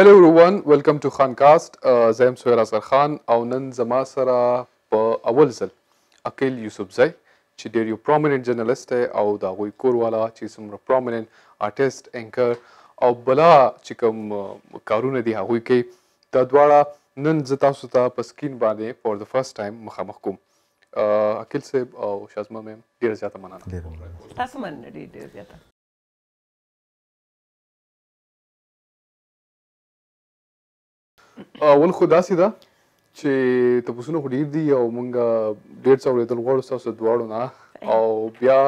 هلو ایوریون ویلکم ټو خان کاست زه یم سهیل اصغر خان او نن زما سره په اول ځل عقیل یوسفزی چې ډېر یو پرومیننټ جرنالست دی او د هغوی کوروالا چې څومره پرومیننټ آرټسټ انکر او بلا چې کوم کارونه دي هغوی کوي دا دواړه نن زه تاسو ته په سکرین باندې فور د فرست ټایم مخامخ کوم عقیل صاحب او شازمه میم ډېره زیاته مننه تاسو مننه ډېر زیاته اول خو داسې ده چې تاسو خو ډیر دي او مونږ ډیر څو لیدل غواړو تاسو دواړو نه او بیا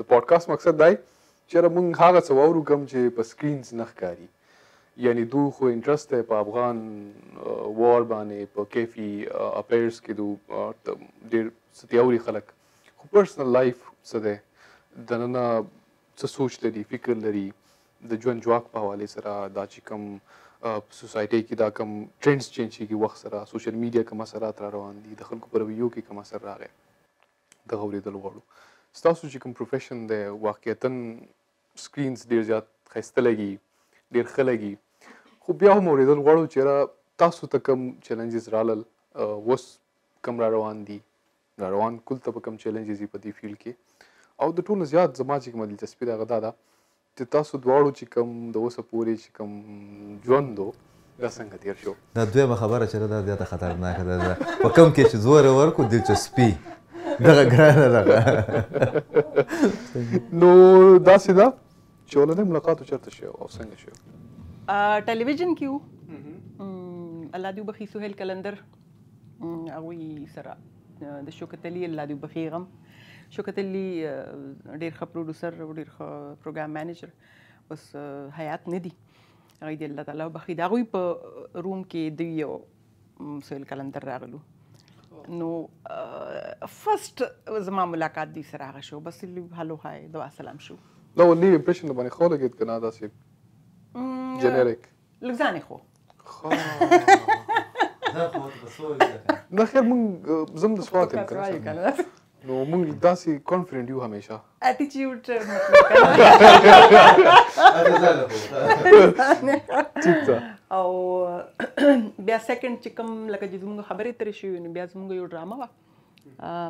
د پودکاسټ مقصد دی چې مونږ هغه څه وورو کوم چې په سکرینز نه ښکاری یعنی دو خو انټرست دی په افغان وار باندې په کیفي اپیرز کې دو ډیر ستیاوري خلک خو پرسنل لایف څه دی د نن څه سوچ لري فکر لري د ژوند جواک په حواله سره دا چې کوم سوسایټي کې دا کم ټرندز چینج کیږي وخت سره سوشل میډیا کوم اثرات را روان دي د خلکو پر ویو کې کوم اثر راغی د غوړېدل وړو ستاسو چې کوم پروفیشن دی واقعیتا سکرینز ډیر زیات خسته لګي ډیر خلګي خو بیا هم اورېدل غواړو چې را تاسو ته کوم چیلنجز رالل وس کم را روان دي را روان کول ته به کوم چیلنجز په دې فیلډ کې او د ټولو زیات زما چې کومه دلچسپي ده هغه دا ده د تاسو دواړو چې کم د اوسه پورې چې کم ژوند دا څنګه تیر شو دا دویمه خبره چې دا زیاته خطرناکه ده په کم کې چې زور ورکو دلچسپي دغه ګرانه ده نو داسې ده چې ولنې ملاقات چیرته شو او څنګه شو ټلویزیون کې وو الله دې وبخي سهیل کلندر هغوی سره د شوکت علي الله دې وبخي غم شوکت علي ډیر ښه پروډوسر او ډیر ښه پروګرام مینیجر اوس حیات ندي هغه دی الله تعالی بخي دا غوي په روم کې دی یو سویل کلندر راغلو نو فرست زما ملاقات دي سره هغه شو بس هلو هاي دوا سلام شو نو نی امپریشن باندې خو لګید کنه دا سی جنریک لګزانې خو خو دا خو د سویل نه خیر مونږ زم د سوات کنه نو موږ داسې کانفیډنت یو همیشه اټیټیوډ مطلب او بیا سیکنډ چې کوم لکه چې زموږ خبرې ترې شوې نو بیا زموږ یو ډراما وه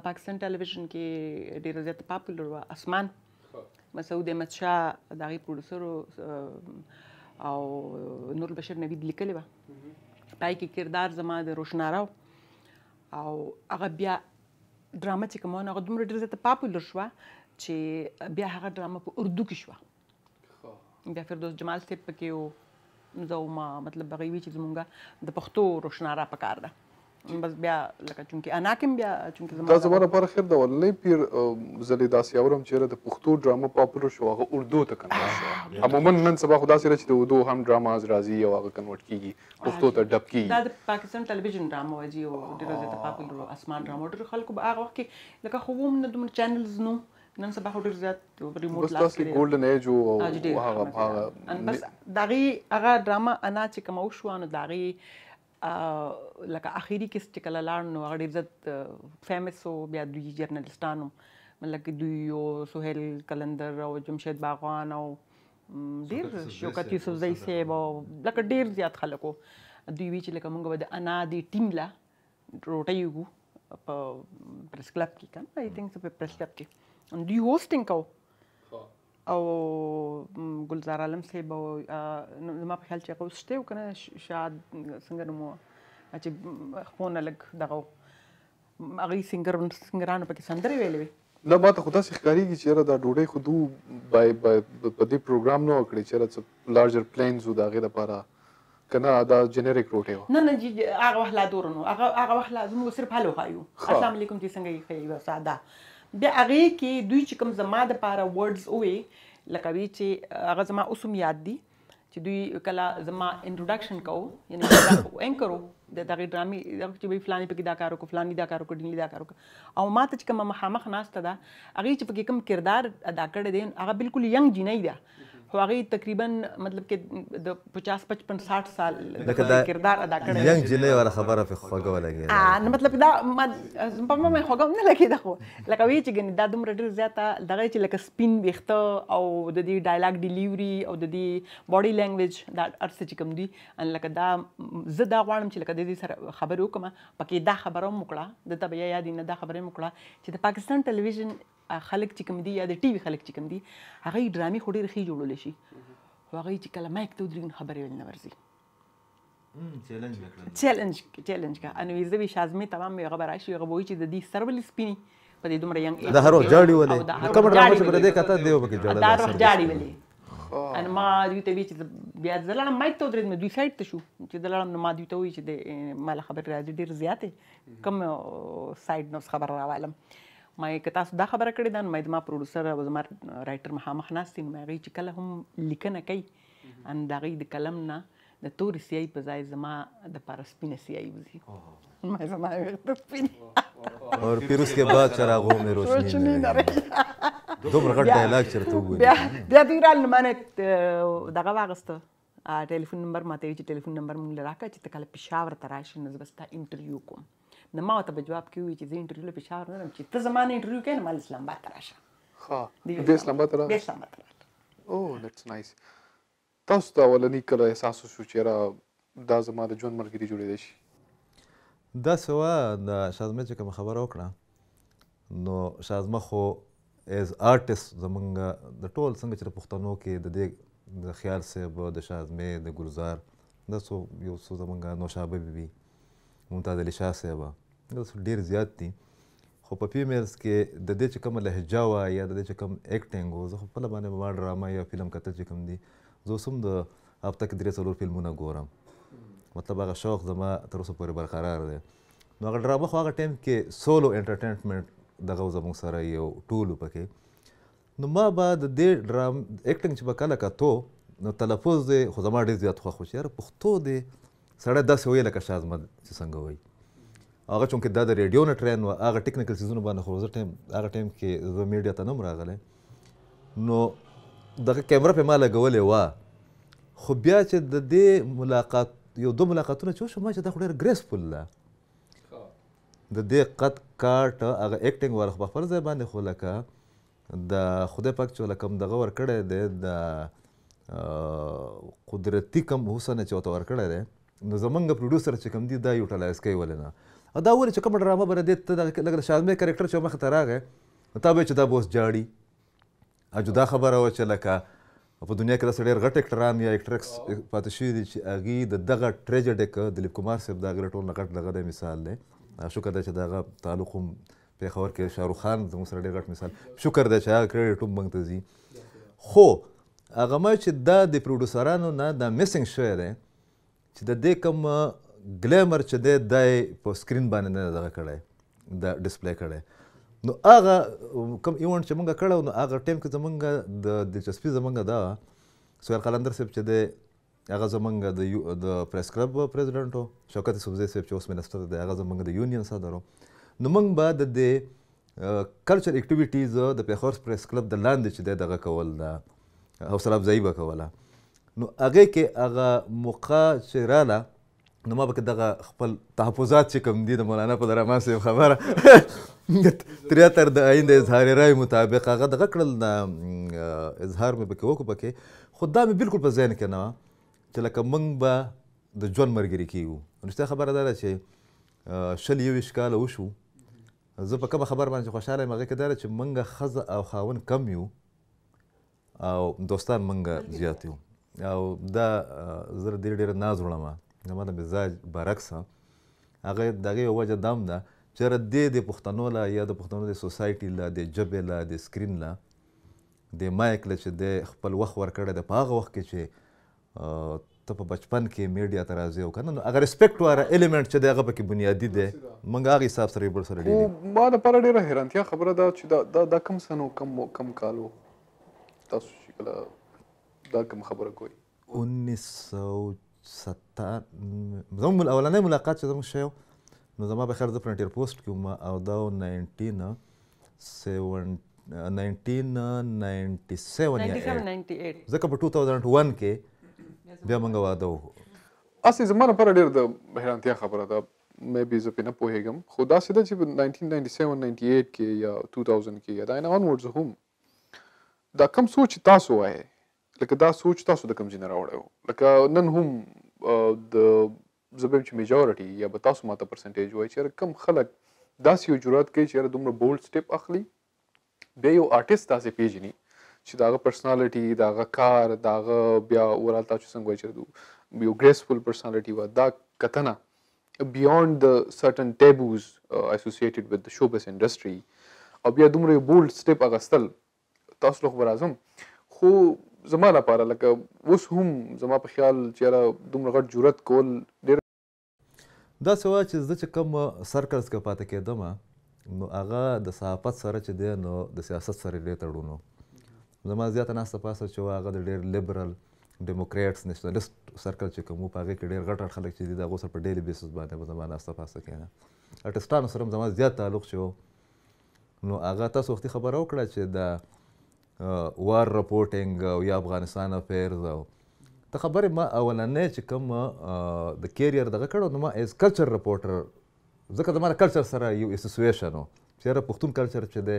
پاکستان ټلویزیون کې ډېره زیاته پاپولر وه اسمان مسعود احمد شاه د هغې پروډوسر او نور بشر نوید لیکلې وه پای کې کردار زما د روشناراو او هغه بیا ډرامه چې کومه هغه دومره ډېر زیاته پاپولر شوه چې بیا هغه ډرامه په اردو کې شوه بیا فردوس جمال صاحب پکې و نو ما مطلب بغوي چې زمونږ د پښتو روشناره پکار ده بس بیا لکه چونکی انا کوم بیا چونکی زما دا زما لپاره خیر دا ولې پیر زلی داسې اورم چیرې د پښتو ډرامه پاپولر شو هغه اردو ته کنورټ شو عموما نن سبا خدا سره چې د اردو هم ډراماز راځي او هغه کنورټ کیږي پښتو ته ډب کیږي دا د پاکستان ټلویزیون ډرامه وایي او ډېر زیات پاپولر اسمان ډرامه ډېر خلکو په هغه وخت کې لکه خو هم د چینلز نو نن سبا خو ډېر زیات ریموټ لاس کې ګولډن ایج او هغه بس دغه هغه ډرامه انا چې کوم شو نو دغه لکه اخیری کې چې کله لاړ نو هغه ډېر زیات فیمس وو بیا دوی جرنالستانو مطلب کې دوی یو سهیل کلندر او جمشید باغوان او ډېر شوکت یوسف زئی صاحب او لکه ډېر زیات خلک وو دوی وی چې لکه موږ د انا دی ټیم لا روټي وو په پریس کلب کې کنه آی تھینک په پریس کلب کې دوی هوستینګ کوو او ګلزار عالم صاحب او زما په خیال چې هغه اوس شته او کنه شاد څنګه نومو چې خپونه لګ دغه هغه سنگر سنگرانو پکې سندرې ویلې وي نه ما ته خو داسې ښکارېږي چې یاره دا ډوډۍ خو دو په دې پروګرام نه وه کړې چې یاره څه لارجر پلینز و د هغې دپاره کنه دا جنریک روټي و نه نه جی هغه وحلا دورنو هغه هغه وحلا زموږ صرف هلو غایو السلام علیکم چې څنګه یې خیر ساده بیا هغه کې دوی چې کوم زما د پاره ورډز وې لکه وی چې هغه زما اوسم یاد دي چې دوی کله زما انټروډکشن کو یعنی انکرو د دغه ډرامي چې به فلاني پکې دا کار وکړو فلاني دا کار وکړو ډینګلی دا کار وکړو او ما ته چې کوم مخامخ ناشته ده هغه چې پکې کوم کردار ادا کړی دی هغه بالکل ینګ جینۍ ده خو هغه تقریبا مطلب کې د 50 55 60 سال کردار ادا کړی ینګ جلې ولا خبره په خوګه ولګي اه نو مطلب دا ما په ما خوګه نه لګي دا خو لکه وی چې ګنې دا دومره ډیر زیاته دغه چې لکه سپین ویخته او د دې ډایلاګ ډیلیوري او د دې باډي لینګویج دا ارڅ چې کوم دي ان لکه دا زه دا غواړم چې لکه د دې سره خبرو کوم پکې دا خبره مکړه د تبیا یاد نه دا خبره مکړه چې د پاکستان ټلویزیون خلک چې کوم دي یا د ټي وي خلک چې کوم دي هغه ډرامي خو ډېر ښه جوړول شي هغه چې کله مایک ته ودرېږي خبرې ویل نه ورځي چیلنج چیلنج چیلنج کا انو یې زوی شازمه تمام یې خبر راشي هغه وایي چې د دې سربل سپینی په دې دومره ینګ د هرو جاړي ولې کوم ډرامه چې پر دې کته دیو پکې جوړه دا هرو جاړي ولې ان ما دوی ته وی چې بیا ځلانم مایک ته ودرېږم دوی سایډ ته شو چې دلانم ما دوی ته وی چې مال خبر راځي ډیر زیاته کم سایډ نو خبر راوالم ما که تاسو دا خبره کړې ده نو ما زما پروډوسر او زما رایټر مخامخ ناست دي نو هغوی چې کله هم لیکنه کوي ان د هغوی د قلم نه د تورې سیایي په ځای زما دپاره سپینه سیایي وځي ما زما ویښته سپین اور پھر اس کے بعد چراغوں میں روشنی دومره غټ ډایلاګ چرته وګورې بیا بیا دوی رال نه مانه دغه واغسته ټلیفون نمبر ماته چې ټلیفون نمبر مونږ راکړه چې ته کله پېښور ته راشې نو زه به ستا انټرویو کوم نه ما ته جواب کې وی چې زه انټرویو له فشار نه لرم چې ته زما نه انټرویو کې نه مال اسلام آباد راشه ها به اسلام آباد راشه به اسلام آباد راشه او دټس نایس تاسو ته ولني کله احساس شو چې را دا زما د ژوند مرګري جوړې شي دا سوا د شازمه چې کوم خبره وکړه نو شازمه خو از آرټست زمونږ د ټول څنګه چې پښتنو کې د دې د خیال صاحب د شازمه د ګلزار دا سو یو سو زمونږ نوشابه بي بي ممتاز علي شاه صاحبه ډېر زیات دي خو په فیمیلز کې د دې چې کومه لهجه وه یا د دې چې کوم ایکټینګ وو زه خو خپله باندې ما ډرامه یا فلم کتل چې کوم دي زه اوس هم د هفته کې درې څلور فلمونه ګورم مطلب هغه شوق زما تر اوسه پورې برقرار دی نو هغه ډرامه خو هغه ټایم کې سولو انټرټینمنټ دغه زموږ سره یو ټولو پکې نو ما به د دې ډرام ایکټینګ چې به کله کتو نو تلفظ دی خو زما ډېر زیات خوښ و چې یاره پښتو دی سړی داسې وایي لکه شاز احمد چې څنګه وایي هغه چونکې دا د ریډیو نه ټرین و هغه ټیکنیکل څیزونه باندې خو زه ټایم هغه ټایم کې زه میډیا ته نه م راغلی نو دغه کیمره پې ما لګولې وه خو بیا چې د دې ملاقات یو دوه ملاقاتونه چې وشو ما چې دا خو ډېر ګریسفل ده د دې قد کاټ هغه اکټینګ ور خو خپل ځای باندې خو لکه د خدای پاک چې لکم دغه ور کړی دی د قدرتي کم حسن چې ورته ور کړی دی نو زمونږ پروډوسر چې کوم دی دا یوټیلایز کوي ولې نه دا ولې چې کوم ډرامه بره دی ته لکه شالمې کرکټر چې مخې ته راغی نو تا به چې دا به اوس جاړي جدا خبره وه چې لکه په دنیا کې داسې ډېر غټ اکټران یا اکټرکس پاتې شوي دي چې هغې د دغه ټریجډیک دلیپ کمار صاحب د هغې ټول نه غټ دغه دی مثال دی شکر دی چې د هغه تعلق هم پیښور کې شاهرخ خان زموږ سره ډېر غټ مثال شکر دی چې هغه کریډټ هم موږ ته ځي خو هغه ما چې دا د پروډوسرانو نه دا میسنګ شوی دی چې د دې کم ګلیمر چې دی دا یې په سکرین باندې نه دغه کړی د ډسپلی کړی نو هغه کوم ایونټ چې موږ کړی نو هغه ټایم کې زمونږ د دلچسپي زمونږ دا سویل قلندر صاحب چې دی هغه زمونږ د یو د پریس کلب پریزیدنټ وو شوکت سبزی صاحب چې اوس منسټر دی هغه زمونږ د یونین صدر وو نو موږ به د دې کلچر اکټیویټیز د پیښور پریس کلب د لاندې چې دی دغه کول د حوصله افزایي به کوله نو هغه کې هغه موقع چې راله نو ما به دغه خپل تحفظات چې کوم دي د مولانا په درما صاحب خبره تریاتر د آینده اظهار رای مطابق هغه دغه کړل اظهار مې پکې وکړو پکې خو دا مې بالکل په ذهن کې نه چې لکه موږ به د ژوند ملګري کیږو رښتیا خبره دا ده چې شل یوویشت کاله وشو زه په کومه خبره باندې خوشحاله یم هغې کې دا ده چې موږ ښځه او خاون کم یو او دوستان موږ زیات یو او دا زه ډېر ډېر ناز وړم زما د مزاج برعکس هغه د هغې یو وجه دام ده چې یاره دې د پښتنو له یا د پښتنو د سوسایټي له د ژبې له د سکرین له د مایک له چې د خپل وخت ورکړی دی په هغه وخت کې چې ته په بچپن کې میډیا ته راځې او کنه نو اگر ریسپیکټ واره الیمنٹ چې دی هغه پکې بنیادی دی موږ هغه حساب سره بل سره ډېری ما د پر ډېره حیرانتیا خبره ده چې دا دا کم سنو کم کم کالو تاسو چې کله دا کوم خبره کوي 1970 زموږ اولنۍ ملاقات چې زموږ شوی نو زما به خیر زه فرنټیر پوسټ کې وم او دا 1997 یا 98 ځکه په 2001 کې بیا موږ واده وو اصلي زما لپاره ډېر د حیرانتیا خبره ده مې بي زه پې نه پوهېږم خو داسې ده چې 1997 98 کې یا 2000 کې یا دا نه انورډز هم دا کم سوچ تاسو وایي لکه دا سوچ تاسو د کوم ځای نه راوړی و لکه نن هم د زه بیم چې میجورټي یا به تاسو ماته پرسنټیج وایي چې یاره کم خلک داسې یو جرات کوي چې یاره دومره بولډ سټیپ اخلي بیا یو آرټیست تاسې پیژني چې داغه پرسنالټي داغه کار داغه بیا اورال تاسو څنګه وایي چې یو ګریسفل پرسنالټي و دا کتنه بیاند د سرټن ټیبوز اسوسییټډ وذ د شوبس انډستری او بیا دومره بولډ سټپ اغستل تاسو لوخ برازم خو زما لپاره لکه اوس هم زما په خیال چې را دومره غټ جرأت کول ډېر دا سوا چې زه چې کوم سرکلز کې پاتې کېدم نو هغه د صحافت سره چې دی نو د سیاست سره لري تړونو زما زیاته ناسته پاسه چې هغه د ډېر لیبرل ډیموکریټس نېشنلست سرکل چې کوم په هغه کې ډېر غټ غټ خلک چې دي دا غوسه په ډېری بیسس باندې زما ناسته پاسه کېنه اټستانو سره زما زیات تعلق شو نو هغه تاسو وختي خبره وکړه چې د وار رپورټینګ او یا افغانستان افیرز او ته خبرې ما اولنې چې کوم د کیریئر دغه کړو نو ما ایز کلچر رپورټر ځکه زما د کلچر سره یو اسوسیشن و چېرې پښتون کلچر چې دی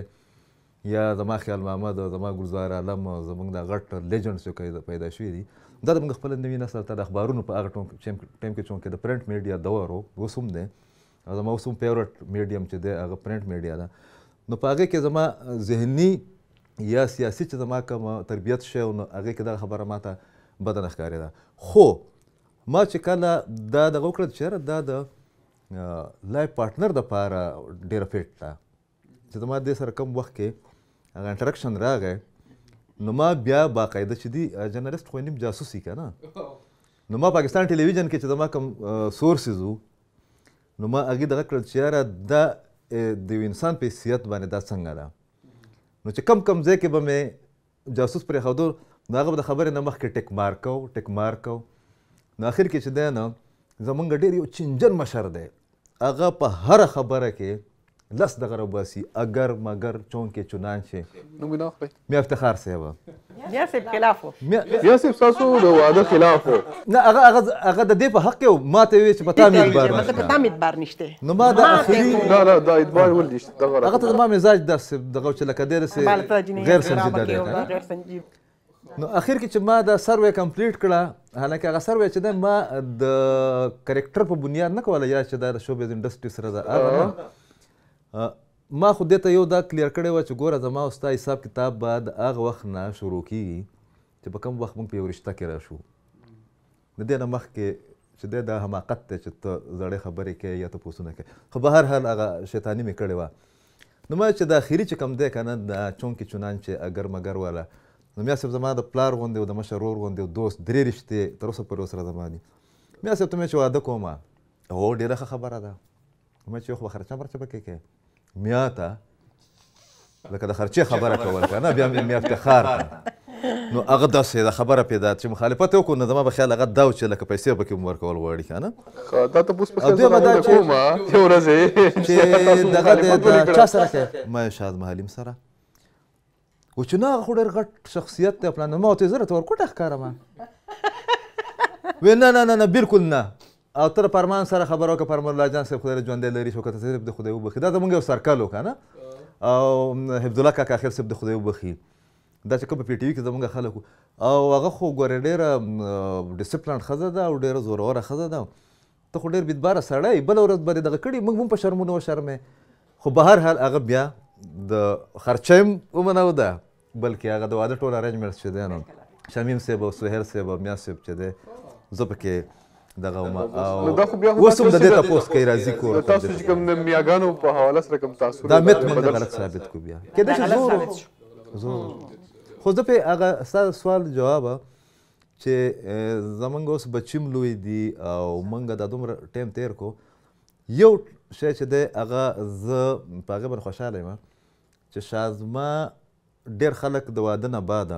یا زما خیال محمد او زما ګلزار عالم زمونږ د غټ لیجنډس یو پیدا شوي دي دا زمونږ خپل نوي نسل ته د اخبارونو په هغه ټایم کې چونکې د پرنټ میډیا دور و اوس هم دی او زما اوس هم فیورټ میډیم چې دی هغه پرنټ میډیا ده نو په هغې کې زما ذهني یا سیاسي چې زما کوم تربیت شوی و نو هغې کې دغه خبره ما ته بده نه ښکارېده خو ما چې کله دا دغه وکړه چې یاره دا د لایف پارټنر دپاره ډېره فټ ده چې زما دې سره کم وخت کې هغه انټراکشن راغی نو ما بیا باقاعده چې دی جرنالست خو نیم جاسوسي که نه نو ما پاکستان ټلویزیون کې چې زما کوم سورسز وو نو ما هغې دغه کړل چې یاره دا د یو انسان په حیثیت باندې دا څنګه ده نو چې کم کم ځای کې به مې جاسوس پرې خودو نو هغه به د خبرې نه مخکې ټیک مارک کو ټیک مارک کو نو اخر کې چې دی نه زمونږ ډېر یو چنجن مشر دی هغه په هر خبره کې لس دغه راوباسي اگر مگر چونکې چنانچه نومونه اخلي میا افتخار صاحب یاسب خلاف یاسب تاسو د واده خلاف نه هغه هغه هغه د دې په حق یو ماته وی چې پتا مې اعتبار نشته پتا مې اعتبار نشته نو ما د اخري نه نه دا اعتبار ول نشته دغه هغه ته ما مزاج درس دغه چې لکه درس غیر سنجیده غیر سنجیده نو اخر کې چې ما دا سروې کمپلیټ کړه حالکه هغه سروې چې ما د کریکټر په بنیاد نه کوله یا چې دا شوبز انډستری سره دا ما خو دې ته یو دا کلیر کړی وه چې ګوره زما او ستا حساب کتاب به د هغه وخت نه شروع کیږي چې په کوم وخت موږ په یو رشته کې راشو د دې نه مخکې چې دی دا حماقت دی چې ته زړې خبرې کوې یا ته پوسونه کوې خو به هر حال هغه شیطاني مې کړې وه نو ما چې دا اخري چې کوم دی که نه دا چونکې چنانچې اگر مګر والا نو میا صاحب زما د پلار غوندې او د مشر ورور غوندې دوست درې رشتې تر اوسه پورې ورسره زما دي میا صاحب ته مې چې واده کوم هو ډېره ښه خبره ده مې چې خو خرچه برچه به کې کوې میاته لکه د خرچې خبره کول کنه بیا مې افتخار نو هغه داسې د خبره پیدا چې مخالفت وکړو نو زما په خیال هغه دا و چې لکه پیسې به کې ورکول غواړي کنه دا ته پوس پکې زما د کوم یو ورځ چې دغه د چا سره کې ما شاد معلم سره و چې نه خو ډېر غټ شخصیت دی پلان ما ته زره تور کوټه ښکارم و نه نه نه بالکل نه او تر فرمان سره خبرو که فرمان الله جان صاحب خدای ژوندې لري شوکت صاحب د خدای وبخي دا زمونږ یو سرکل کنه او حفظ الله کاکا اخر صاحب د خدای وبخي دا چې کوم په پی ټی وی کې زمونږ خلکو او هغه خو ګورې ډېره ډسپلین ښځه ده او ډېره زوروره ښځه ده ته خو ډېر بدباره سړی بله ورځ به دغه کړي موږ هم په شرمونه وشرمې خو به هر حال هغه بیا د خرچه هم ومنو ده بلکې هغه د واده ټول ارینجمنټ چې دی نو شمیم صاحب او سهیل صاحب او میا صاحب چې دی زه پکې دغه ما دا خو بیا وسم د دې تاسو کې راځي کور تاسو چې کوم د میاګانو په حواله سره کوم تاسو دا مت من غلط ثابت کو بیا کې دا زور زور خو زه په هغه ستاسو سوال جواب چې زمونږ اوس بچیم لوی دي او مونږ د دومره ټیم تیر کو یو شی چې دی هغه زه په هغه باندې خوشحاله یم چې شازما ډیر خلک د واده نه بعد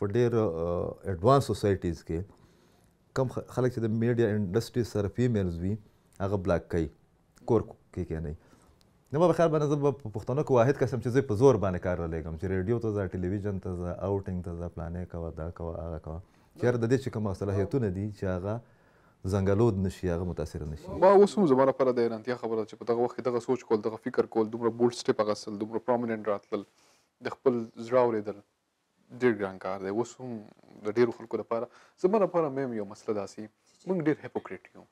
په ډیر اډوانس سوسایټیز کې کم خلک چې د میډیا انډستری سره فیمیلز وي هغه بلاک کوي کور کې کینی نو به خیر باندې زه په پښتنو کې واحد قسم چې زه په زور باندې کار را لګم چې ریډیو ته ځه ټلویزیون ته ځه اوټینګ ته ځه پلانې کوه دا کوه هغه کوه چیرې د دې چې کوم صلاحیتونه دي چې هغه زنګلود نشي هغه متاثر نشي ما اوس هم زما لپاره د ایرانتیا خبره چې په دغه وخت کې دغه سوچ کول دغه فکر کول دومره بولډ سټیپ هغه سل دومره پرومیننت راتلل د خپل زړه اورېدل ډېر ګران کار دی اوس هم د ډېرو خلکو لپاره زما لپاره مې یو مسله داسي موږ ډېر هیپوکریټ یو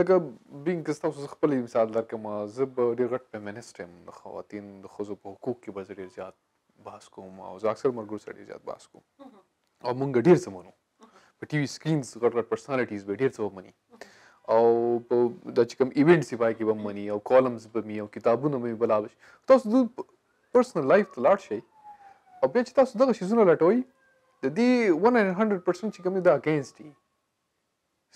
لکه بینګ تاسو خپل مثال درکم زه به ډېر غټ فیمینست یم د خواتین د ښځو په حقوق کې به زه ډېر زیات بحث کوم او زه اکثر ملګرو سره ډېر زیات بحث کوم او موږ ډېر څه منو په ټي وي سکرینز غټ غټ پرسنالټیز به ډېر څه مني او په د چې کوم ایونټس یې پای کې به مني او کالمز به مي او کتابونه مې بلا بش تاسو د پرسنل لایف ته لاړ شئ او بیا چې تاسو دغه شیزونه لټوي د دې 100% چې کوم دی دا اگینست دی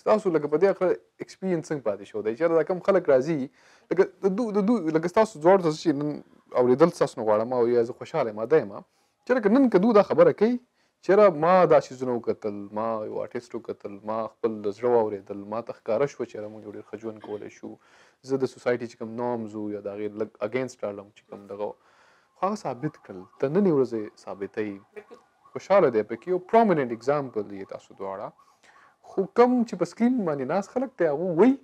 تاسو لکه په دې اخر ایکسپیرینس څنګه پاتې شو دی چې دا کم خلک راځي لکه د دو د دو لکه تاسو جوړ تاسو چې نن اوریدل تاسو نه غواړم او یا زه خوشاله ماده یم چې لکه نن کدو دا خبره کوي چې را ما دا شیزونه وکتل ما یو آرټیست وکتل ما خپل زړه اوریدل ما تخکاره شو چې را موږ ډېر خجون کولای شو زه د سوسایټي چې کوم نورمز یا دا غیر اگینست راړم چې کوم دغه هغه ثابت کړل ته نن ورځې ثابتې خوشاله دی پکې یو پرومیننت اگزامپل دی تاسو دواړه خو کم چې په سکرین باندې ناس خلک ته هغه وای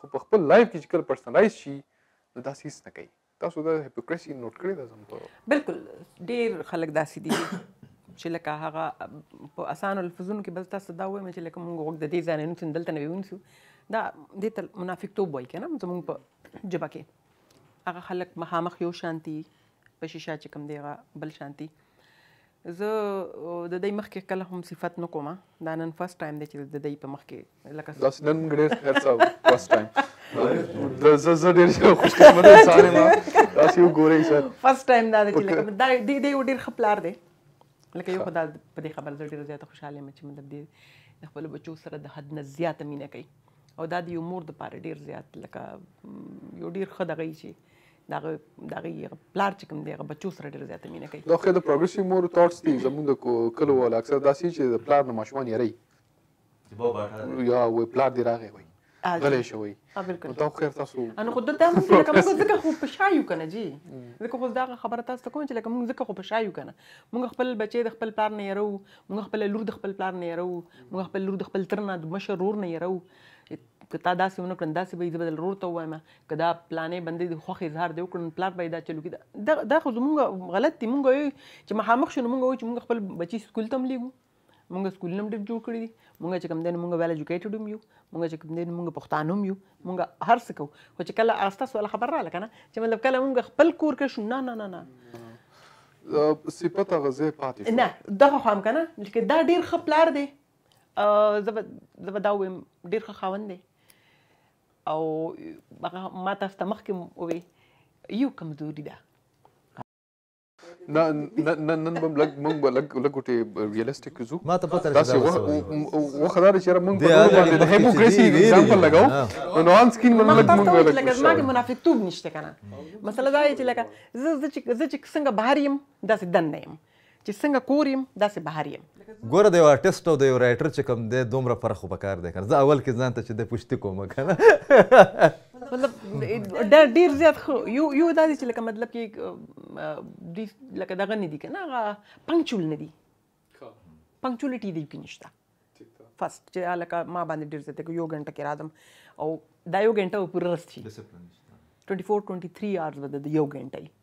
خو په خپل لایف کې چې کله پرسنلایز شي نو داسې هیڅ نه کوي تاسو دا هیپوکریسي نوٹ کړی دا زموږ بالکل ډیر خلک داسې دي چې لکه هغه په اسانو لفظونو کې بل تاسو دا وایم چې لکه موږ وګ د دې ځان نه نوتن دلته نه وینسو دا د منافق توب وای کنه زموږ په جبا کې هغه خلک مخامخ یو شانتي په شیشه چې کوم دیغه بل شانتي زه د دې مخکې کله هم صفات نکوم دا نن فرست ټایم دی چې د دې په مخکې لکه لاس نن ګډه هرڅه فرست ټایم د ز ز ډیر خوشکمد انسان ما تاسو یو ګورئ سر فرست ټایم دا چې لکه دا دې دې ډیر خپلار دی لکه یو خدای په دې خبر زه ډیر زیات خوشاله مې چې مطلب دې خپل بچو سره د حد نه زیات مینه کوي او دا د یو مور د پاره ډیر زیات لکه یو ډیر خدغه شي دغه دغه پلار چې کوم دی هغه بچو سره ډېر زیاته مینه کوي دا خو د پروګرسیو مور تھاټس دي زموږ د کلو وال اکثر داسې چې د پلار نه ماشومان یری یا وې پلار دی راغی وای غلی شوی بالکل دا خو تاسو انا خو دلته هم لکه موږ ځکه خو په شایو کنه جی ځکه خو دا خبره تاسو کوم چې لکه موږ ځکه خو په شایو کنه موږ خپل بچي د خپل پلار نه یرو موږ خپل لور د خپل پلار نه یرو موږ خپل لور د خپل تر نه د مشر رور نه یرو که تا داسې ونه کړن داسې به یې زه به ورور ته ووایم که دا پلانې بندې د خوښ اظهار دې وکړن پلار به یې دا چلو کړي دا خو زمونږ غلط دي مونږ وایو چې مخامخ شو نو مونږ وایو چې مونږ خپل بچي سکول ته هم لېږو مونږ سکولونه هم ډېر جوړ کړي دي مونږ چې کوم دی نو مونږ ویل ایجوکیټډ هم یو مونږ چې کوم دی نو مونږ پښتانه هم یو مونږ هر څه کوو خو چې کله ستاسو والا خبر راله که نه چې مطلب کله مونږ خپل کور کې شو نه نه نه نه صفت هغه ځای پاتې نه دغه خو هم که نه دا ډېر ښه پلار دی زه به دا ووایم ډېر ښه خاوند دی او ما تاسو ته مخکې وې یو کمزوري ده نه نه نن به لګ مونږ به لګ لګ ټی ریالستیک زو ما ته پته راځي دا و خدای چې مونږ په باندې د هیپوکریسي اگزامپل لګاو نو نو ان سکین مونږ لګ مونږ لګ لګ ما کې منافقتوب نشته کنه مثلا دا چې لکه ز ز چې څنګه بهر يم داسې دن نه يم چې څنګه کور يم داسې بهر يم ګوره د یو آرټیسټ او د یو رایټر چې کوم دی دومره فرق خو پکار دی کنه زه اول کې ځان ته چې د پوښتې کوم کنه مطلب ډېر ډېر زیات خو یو یو دا دی چې لکه مطلب کې دی لکه دغه نه دی کنه هغه پنکچول نه دی پنکچولیټي دی کې نشته فاست چې لکه ما باندې ډېر زیات یو غنټه کې راځم او دا یو غنټه پوره رسېږي ډیسپلین 24 23 اورز بده د یو غنټه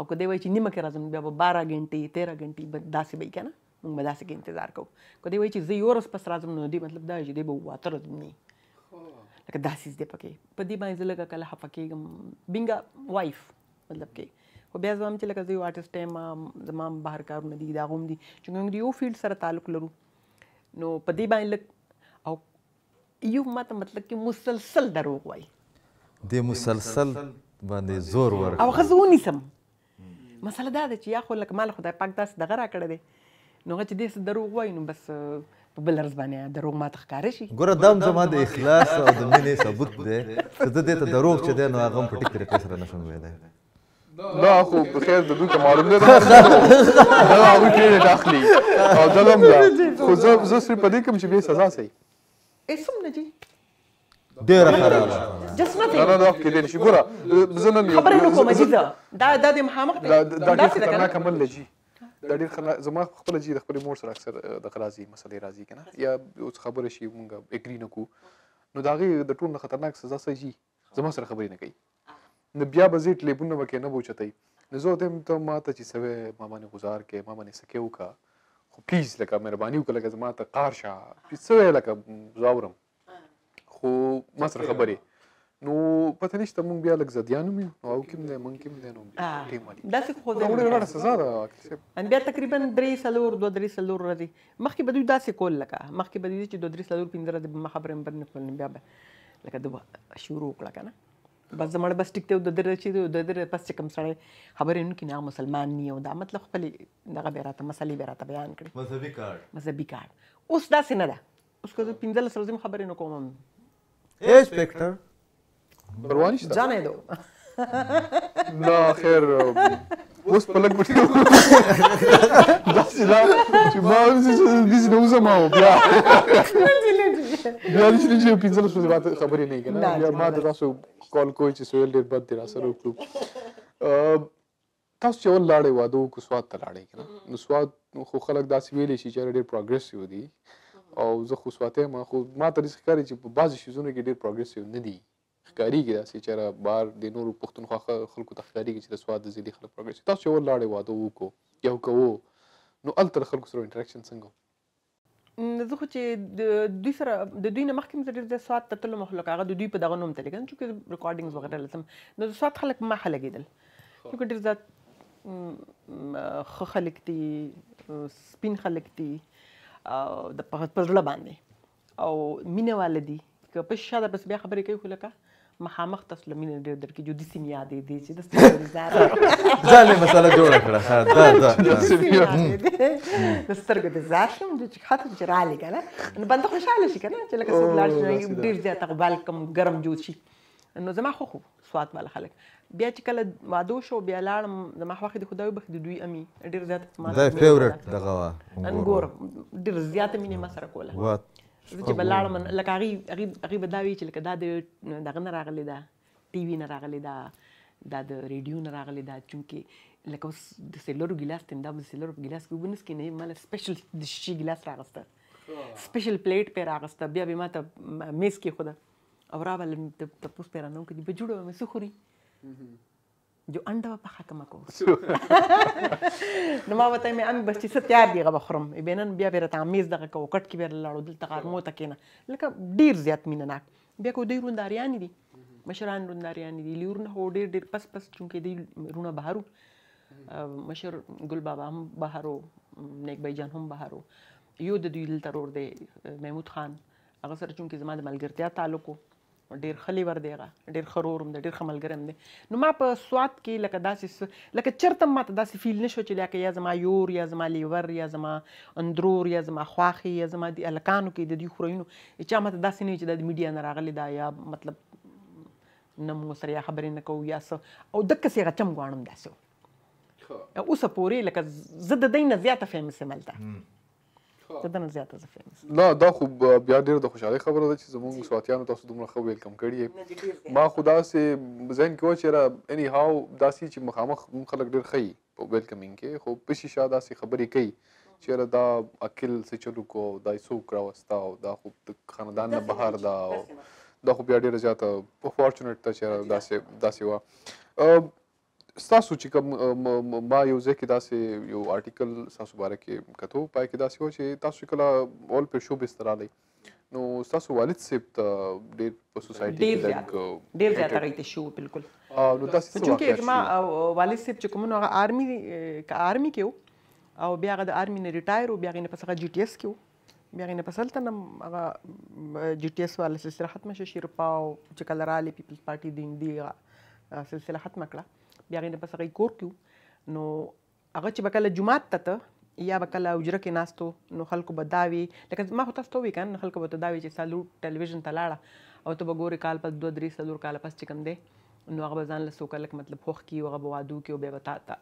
او کدی وای چې نیمه کې راځم بیا به 12 غنټې 13 غنټې داسې به کنه موږ به داسې کې انتظار کوو که دوی وایي چې زه یوه ورځ پس راځم نو دوی مطلب دا چې دوی به واته ورځ نه لکه دا سیز دی پکې په دې باندې زه لکه کله خفه کېږم بینګه وایف مطلب کې خو بیا زه هم چې لکه زه یو آرټسټ یم زما بهر کارونه دي دا هم دي چې موږ د یو فیلډ سره تعلق لرو نو په دې باندې لک او یو ماته مطلب کې مسلسل دروغ وایي دې مسلسل باندې زور ورک او غزونی سم مسله دا ده چې یا خو لکه مال خدای پاک داسې دغه راکړی دی نو هغه چې دې دروغ وای نو بس په بل ارز باندې دروغ ما تخکار شي ګوره دم زما د اخلاص او د مینې ثبوت دی چې زه دې ته دروغ چې دی نو هغه هم په ټیک طریقې سره نشم ویلی دا خو په خیر د دوی ته معلوم دی دا هغوی کې داخلي او ظلم ده خو زه زه صرف په دې کوم چې بې سزا سي هېڅ هم نه دي ډېره خرابه جسمت نه نه کېدای نشي ګوره زه نن خبره نه کوم دا دا د مخامخ دا دا خطرناک عمل دی دا ډېر خلا... زما خپل جی د خپل مور سره اکثر د غلازي مسلې راځي کنه یا اوس خبره شي مونږ اګری نه کو نو داغه د ټول نه خطرناک سزا سي جی زما سره خبرې نه کوي نو بیا بزیټ لیبونه وکې نه بوچتای نو زه ته ته ما ته چې سوي ما باندې گزار کې ما باندې سکیو کا خو پلیز لکه مهرباني وکړه لکه زما ته قار شه سوي لکه زاورم خو ما سره خبرې نو پته نشته مونږ بیا لږ زديان مې او کوم نه مونږ کوم نه نو ټیم علي دا څه خو دې وړه سزا ده ان بیا تقریبا درې سلور دوه درې سلور ردي مخکې بدوی داسې کول لکه مخکې بدوی چې دوه درې سلور پندره د مخبر امبر نه کول بیا لکه د شروع کړه کنه بس زمړ بس ټیک ته د درې چې د درې پس کم سره خبرې نو کې نه مسلمان نه یو دا مطلب خپل دغه به راته مسلې به راته بیان کړي مذهبي کارت مذهبي کارت اوس داسې نه ده اوس کو پندله سلزم خبرې نو کوم اے سپیکټر پروا نشته ځانې دو نه خیر اوس په لګ پټه دا چې لا چې ما ورسې چې دې نه وزم او بیا بیا چې چې پینځل شو دا خبرې نه کنه بیا ما د تاسو کال کوی چې سویل ډیر بد دی را سره وکړو تاسو چې ول لاړې وادو کو سواد ته لاړې کنه نو سواد خو خلک داسې ویلې شي چې ډیر پروګرسیو دي او زه خو سواته ما خو ما ته ریسک کاری چې په بعضی شیزونو کې ډیر پروګرسیو نه دي ښکاریږي داسې چېرې بار د نورو پښتونخوا خلکو ته ښکاریږي چې د سواد د ځینې خلک پروګرس تاسو یو لاړې واده وکړو یو کوو نو الته د خلکو سره انټریکشن څنګه زه خو چې د دوی سره د دوی نه مخکې مزه د سواد ته تلو مخلوق هغه د دوی په دغه نوم تللی کنه چې ریکارډینګز وغیرہ لسم نو د سواد خلک ما خلګیدل چې ډیر زیات خو خلک دي سپین خلک دي د پزړه باندې او مینه والدي که په شاده بس بیا خبرې کوي خو لکه مخامخ تاسو لمینه ډېر درکې جدي سیم یادې دي چې د سترګو زار ځان یې مسله جوړه کړه ها دا دا د سترګو د زار شم چې خاطر چې رالي کنه نو بنده خوشاله شي کنه چې لکه څنګه لاړ شي ډېر زیات غبال کم ګرم جوړ شي نو زما خو خو سواد مال خلک بیا چې کله وادو شو بیا لاړم زما خوښه د خدای بخ د دوی امي ډېر زیات ما دا فیورټ دغه انګور ډېر زیات مینه ما سره کوله زه چې بلاړ من لکه هغه هغه هغه بداوی چې لکه دا د دغه نه راغلی دا ټي وي نه راغلی دا دا د ریډیو نه راغلی دا چونکی لکه اوس د سیلورو ګلاس تم دا د سیلورو ګلاس کې وبنس کې نه مال سپیشل د شي ګلاس راغسته سپیشل پلیټ پر راغسته بیا به ما ته میز کې خدا او راول ته پوس پر نه کې دی بجوړه مې سخوري عندها شوف ما وتايم عم بس تستيار دي غبا خرم بينن بيا بيرت عميز دغه وکټ کې بیر لاړو دلته غارموته کینه لکه ډیر زیات مینناک بیا کو ډیر رونداریان دي مشران رونداریان دي لیورن هو ډیر ډیر پس پس چونکې دی رونه بهارو مشر ګل بابا هم بهارو نیک بای جان هم بهارو یو د دوی دلته ور دی محمود خان هغه سره چونکې زما د ملګرتیا تعلق وو ډیر خلی ور دیغه ډیر خرورم دی ډیر خملګرم دی نو ما په سواد کې لکه داسې لکه چرته ما ته داسې فیل نشو چې لکه یا زما یور یا زما لیور یا زما اندرور یا زما خواخي یا زما د الکانو کې د دې خورینو چې ما ته داسې نه چې د میډیا نه راغلی دا یا مطلب نه مو سره یا خبرې نه کوو یا څه او دکه سیغه چم غواړم داسې اوسه پورې لکه زه د دې نه زیاته فیمس ملته تر دنه زیاته زه فهمم نه دا خو بیا ډیر د خوشحالۍ خبره ده چې زمونږ سواتیانو تاسو دومره ښه ویلکم کړي ما خو داسې ذهن کې و چې را اني هاو داسې چې مخامخ خلک ډیر ښه په ویلکمینګ کې خو پشي شا داسې خبرې کوي چیرې دا اکل څه چلو کو دا څوک راوستا او دا خو د خاندان نه بهر دا دا خو بیا ډیره زیاته فورچونټ ته چې داسې داسې و ستاسو چې کوم ما یو ځکه داسې یو آرټیکل تاسو باره کې کتو پای کې داسې و چې تاسو کله اول پر شو بستر علی نو تاسو والد سیب ته ډېر په سوسایټي کې ډېر زیات راځي شو بالکل نو تاسو چې ما والد سیب چې کوم نو آرمي آرمي کې او بیا غد آرمي نه ریټایر او بیا غنه پسغه جی ټی اس کې بیا غنه پسل ته نم هغه جی ټی اس والد استراحت مشه شیرپاو چې کله رالي پیپلز پارټي دین دی سلسله ختم کړه بیا غینه بس هغه کور کیو نو هغه چې بکله جمعه ته ته یا بکله اوجره کې ناستو نو خلکو بداوي لکه ما خو تاسو ته وی کنه خلکو بداوي چې سالو ټلویزیون ته لاړه او ته بګوري کال پس دوه درې سلور کال پس چې کم دی نو هغه ځان له سوکلک مطلب خوخ کی هغه بوادو کې او به وتا تا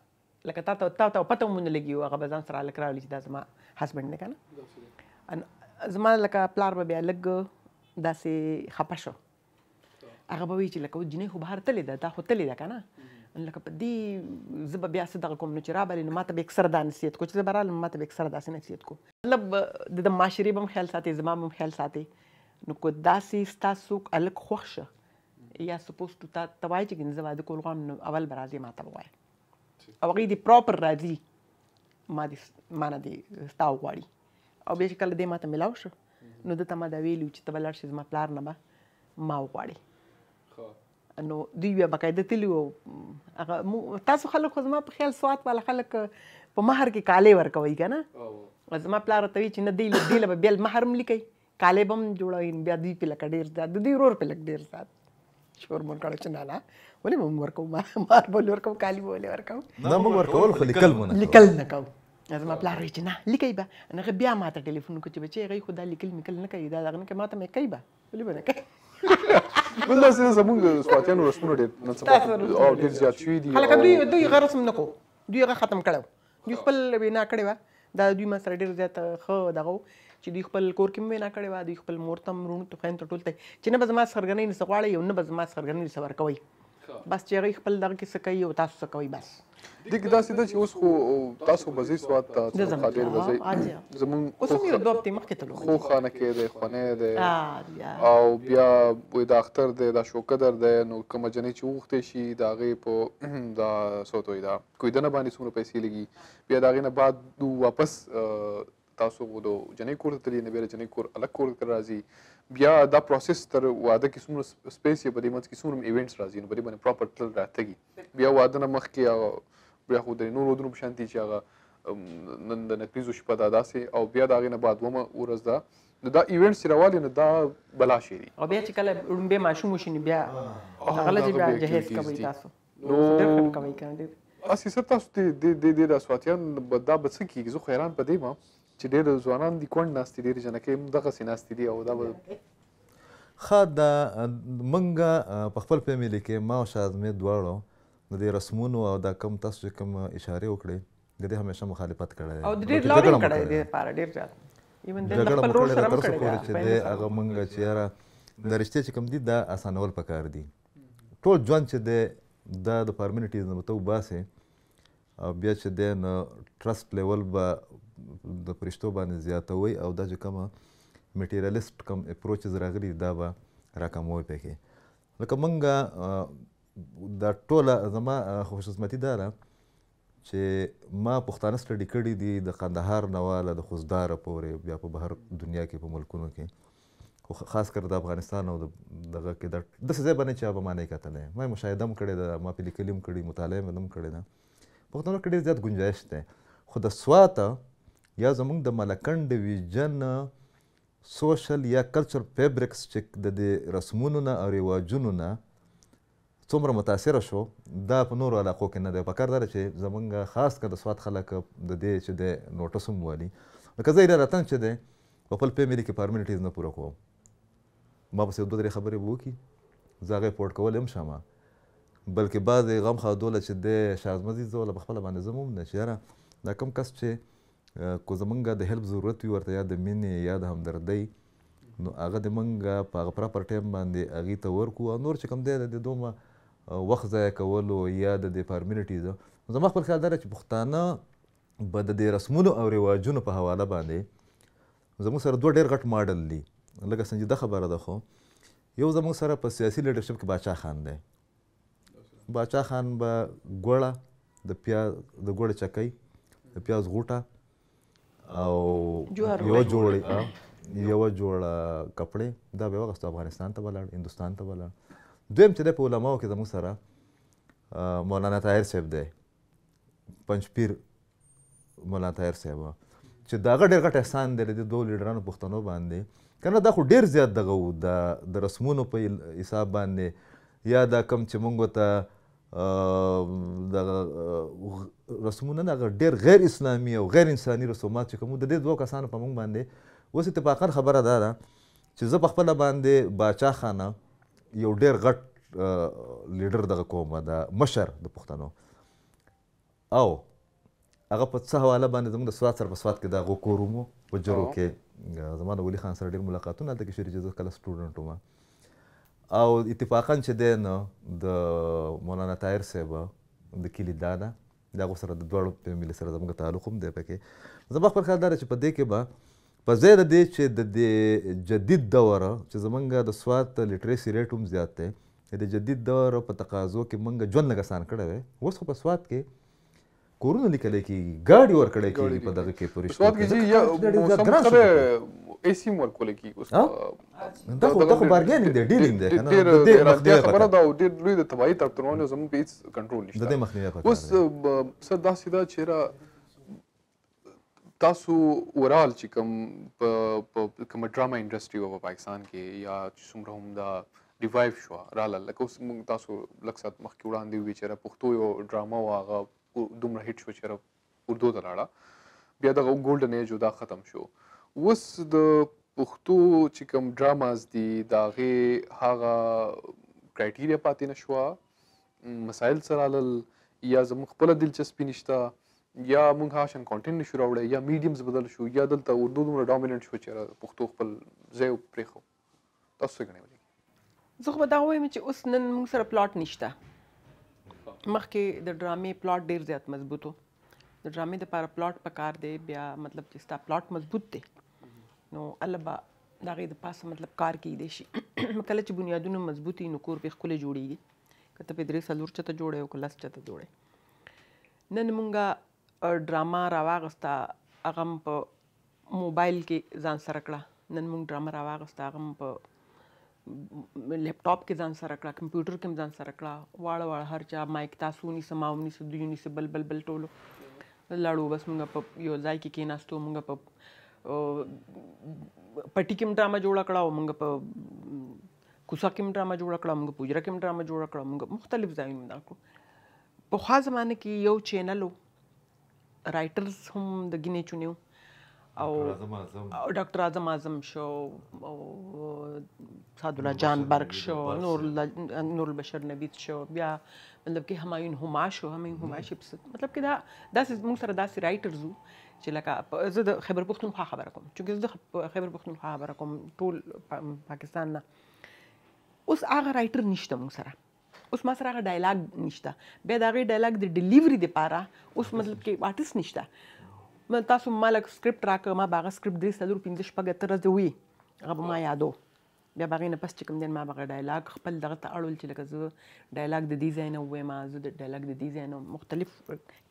لکه تا ته تا ته پته مونږ لګي هغه ځان سره لکه راولي چې دا زما هسبند نه کنه زما لکه پلار به بیا لګ داسې خپه شو هغه به وی چې لکه جنې خو بهر تللی ده دا خو تللی ده که نه لکه په دې زه به بیا څه دغه کوم نو چې رابلې نو ما ته به اکثره دا نصیحت کو چې زه به رالم ما ته به اکثره داسې نصیحت کو مطلب د معاشرې به هم خیال ساتي زما به هم خیال ساتي نو که داسې ستا څوک هلک خوښ شه یا سپوز تو تا ته وایي چې ګنې زه واده کول غواړم نو اول به راځي ما ته به وایي او هغې دې پراپر راځي ما دې ما نه دې ستا وغواړي او بیا چې کله دې ما ته میلاو شو نو دته ما دا ویلي چې ته به لاړ شې زما پلار نه به ما وغواړي نو دوی بیا بقاعده تللی وو هغه تاسو خلک خو زما په خیال سوات والا خلک په مہر کې کالې ورکوي که نه زما پلار ته وی چې نه دی دی له بیا مہر هم لیکي کالې بم جوړوي بیا دوی په لکه ډېر زیات د دوی ورور په لکه ډېر زیات شور مون کړه چې نه نه ولې مونږ ورکو ما مار بول ورکو کالي بول ورکو نه مونږ ورکو خو لیکل مونږ لیکل نه کوو زما پلار وی چې نه لیکي به هغه بیا ما ته ټلیفون وکړ چې بچي هغه خو دا لیکل میکل نه کوي دا دغه نه کوي ما ته مې کوي به ولې به نه کوي بل داسې ده زموږ سواتیانو رسمونه ډېر نن سبا او ډېر زیات شوي دي هلکه دوی دوی هغه رسم نه کوو دوی هغه ختم کړی دوی خپل وینا کړې وه دا دوی ما سره ډېر زیات ښه دغه چې دوی خپل کور کې وینا کړې وه دوی خپل مور ته ورونو ته خویندو ته ټول ته چې نه به زما سرګنۍ نه څه غواړئ یو نه به زما سرګنۍ نه څه ورکوئ بس چې هغوی خپل دغه کې څه کوي او تاسو څه کوئ بس دغه داسې ده چې اوس خو تاسو بزی سواد ته مقابل بزی زمون اوس یو دوه په مخ کې تلو خو خانه کې ده خونه ده او بیا وې د اختر ده د شوکدر ده نو کوم جنې چې وخت شي دا غې په دا سوتوي دا کوی دنه باندې سونه پیسې لګي بیا دا غې نه بعد دو واپس تاسو غو دو جنې کور ته تلې نه بیا جنې کور الګ کور ته راځي بیا دا پروسس تر واده کې څومره سپیس یې په دې منځ کې څومره ایونټس راځي نو په دې باندې پراپر تل راتګي بیا واده نه مخکې هغه بیا خو د نورو ودونو په شان دي چې هغه نن د نکریزو شپه دا داسې او بیا د هغې نه بعد دومه ورځ ده نو دا ایونټس چې راوالي نو دا بلا شی دي او بیا چې کله ړومبی ماشوم وشي نو بیا هغه له بیا جهیز کوئ تاسو نو ډېر کوئ که نه ډېر اسې سر تاسو د دې د اسواتیان دا به څه کېږي زه خو حیران په دې ما چې ډېر ځوانان دي کونډ ناستې ډېرې جنکۍ هم دغسې ناستې دي او دا به ښه دا منګه په خپل فیملی کې ما او شازمې دواړو د دې رسمونو او دا کم تاسو چې کوم اشارې وکړې د دې همیشه مخالفت کړی او ډېر لاړې کړی دې لپاره ډېر زیات ایون د خپل رور سره هم کړی چې د هغه منګه چې یاره د رښتې چې کوم دي دا اسانول پکار دي ټول ژوند چې دی دا د پرمنټیزم ته وباسي او بیا چې دی نو ټرست لیول به د پرشتو باندې زیاتوي او دا چې کومه میټیریالیست کوم اپروچز راغلي دا به راکموي پکې لکه مونږه دا ټوله زما خوشقسمتي دا ده چې ما پښتانه سټډي کړي دي د قندهار نواله د خوزدار پورې بیا په بهر دنیا کې په ملکونو کې خو خاص کر د افغانستان او دغه کې د داسې ځای باندې چا به ما نه کتلې ما مشاهده هم کړې ده ما په لیکلي هم کړې مطالعه هم کړې ده پښتنو کې ډېر زیات گنجائش ده خو د سوات یا زمونږ د ملکن ډیویژن سوشل یا کلچر فیبریکس چې د دې رسمونو نه او رواجونو نه څومره متاثره شو دا په نورو علاقو کې نه دی پکار دا چې زمونږ خاص کر د سواد خلک د دې چې د نوټس هم والي لکه زه یې راتنګ چې دی په خپل فیملي کې فارملټیز نه پوره کوم ما پسې دوه درې خبرې به وکړي زه هغې پورټ کول هم شمه بلکې بعضې غم خادوله چې دی شازمزي زه له په خپله باندې زه هم نه چې یاره دا کوم کس چې کو زمونږ د هلپ ضرورت وي ورته یا د مینې یا د همدردۍ نو هغه د مونږ په هغه پراپر ټایم باندې هغې ته ورکړو او نور چې کوم دی د دومره وخت ضایع کولو یا د دې فارمیلټیز زما خپل خیال دا چې پښتانه به د دې رسمونو او رواجونو په حواله باندې زموږ سره دوه ډېر غټ ماډل دي لکه سنجیده خبره ده خو یو زموږ سره په سیاسي لیډرشپ کې باچا خان دی باچا خان به با ګوړه د پیاز د ګوړه چکی د پیاز غوټه او یو جوړ یو جوړ کپړې دا به وغوښته افغانستان ته ولاړ هندستان ته ولاړ دویم چې د په علماو کې زموږ سره مولانا طاهر صاحب دی پنځپیر مولانا طاهر صاحب چې داغه ډېر غټ احسان دی د دوه لیډرانو پښتنو باندې کنه دا خو ډېر زیات دغه وو د رسمونو په حساب باندې یا دا کم چې مونږ ته دغه رسمونه دغه ډېر غیر اسلامي او غیر انساني رسومات چې کوم د دې دوه کسانو په موږ باندې اوس اتفاقا خبره دا ده چې زه په خپله باندې باچا خانه یو ډېر غټ لیډر دغه قوم ده مشر د پښتنو او هغه په څه حواله باندې زموږ د سوات سره په سوات کې د هغو کور ومو په جرو کې زما د ولي خان سره ډېر ملاقاتونه هلته کې شوي چې زه کله سټوډنټ وم او اتفاقا چې دی نو د مولانا طاهر صاحب د کلي دانا دا غو سره د دواړو فیملی سره زموږ تعلق هم دی پکې زما خپل خیال دا چې په دې کې به په ځای د دې چې د دې جدید دور چې زمونږ د سوات لیټریسي ریټ هم زیات دی د جدید دور په تقاضو کې مونږ ژوند لږ آسان کړی دی اوس خو په سوات کې کورونه لیکل کېږي ګاډي ورکړی کېږي په دغه کې پورې سوات کې چې موسم سره پیسې مور کول کیږي دا خو دا خو بارګینینګ دی ډیلینګ دی کنه د دې مخنیوي خبره دا او ډېر لوی د تباہی طرف ته روانه زموږ پیس کنټرول نشته د دې مخنیوي په اوس سر دا سیدا چیرې تاسو اورال چې کوم په کوم ډراما انډستری په پاکستان کې یا څومره هم دا ریوایو شو رااله لکه اوس موږ تاسو لکه سات مخکې وړاندې وی چې را پښتو یو ډراما او هغه دومره هیټ شو چې را اردو ته لاړه بیا دغه ګولډن ایج دا ختم شو اوس د پښتو چې کوم ډراماز دي دا غي هغه کرایټیریا پاتې نشو مسائل سره لل یا زموږ خپل دلچسپي نشته یا موږ هاشن کنټینټ نشو راوړی یا میډیمز بدل شو یا دلته اردو دومره ډومیننت شو چې پښتو خپل ځای پرېخو تاسو څنګه ولې زه خو دا وایم چې اوس نن موږ سره پلاټ نشته مخکې د ډرامې پلاټ ډیر زیات مضبوط وو د ډرامې لپاره پلاټ پکار دی بیا مطلب چې ستا پلاټ مضبوط دی نو البا دا غي د پاسه مطلب کار کې دی شي کله چې بنیادونه مضبوطي نو کور په خپل جوړیږي کته په درې سلور چته جوړه او کلاس چته جوړه نن مونږه ډراما راواغستا اغم په موبایل کې ځان سره کړه نن مونږ ډراما راواغستا اغم په لپټاپ کې ځان سره کړه کمپیوټر کې ځان سره کړه واړه واړه هر چا مایک تاسو ني سماوني سدونی سبل بل بل ټولو لاړو بس مونږ په یو ځای کې کېناستو مونږ په پټی کې ډرامه جوړه کړه او مونږ په کوسا کې ډرامه جوړه کړه مونږ پوجرا کې ډرامه جوړه کړه مونږ مختلف ځایونه دا کړو په خوا زمانه کې یو چینل وو رائټرز هم د ګینه چونیو او ډاکټر اعظم اعظم شو او سعد الله جان برک شو نور نور البشر نبیت شو بیا مطلب کې همایون هماش او همایون هماش په مطلب کې دا داسې موږ سره داسې رائټرز وو چې لکه زه د خیبر پښتونخوا خبره کوم چې زه د خیبر پښتونخوا خبره کوم ټول پاکستان نه اوس هغه رائټر نشته موږ سره اوس ما سره هغه ډایلاګ نشته بیا د هغه ډایلاګ د ډیلیوري لپاره اوس مطلب کې آرټیست نشته تاسو مالک سکرپټ راکړه ما باغه سکرپټ درې سلور پنځه شپږ تر زه وی هغه ما یادو بیا باغې نه پس چې کوم دین ما بغیر ډایلاګ خپل دغه ته اړول چې لکه زه ډایلاګ د دې ځای نه وایم زه د ډایلاګ د دې ځای نه مختلف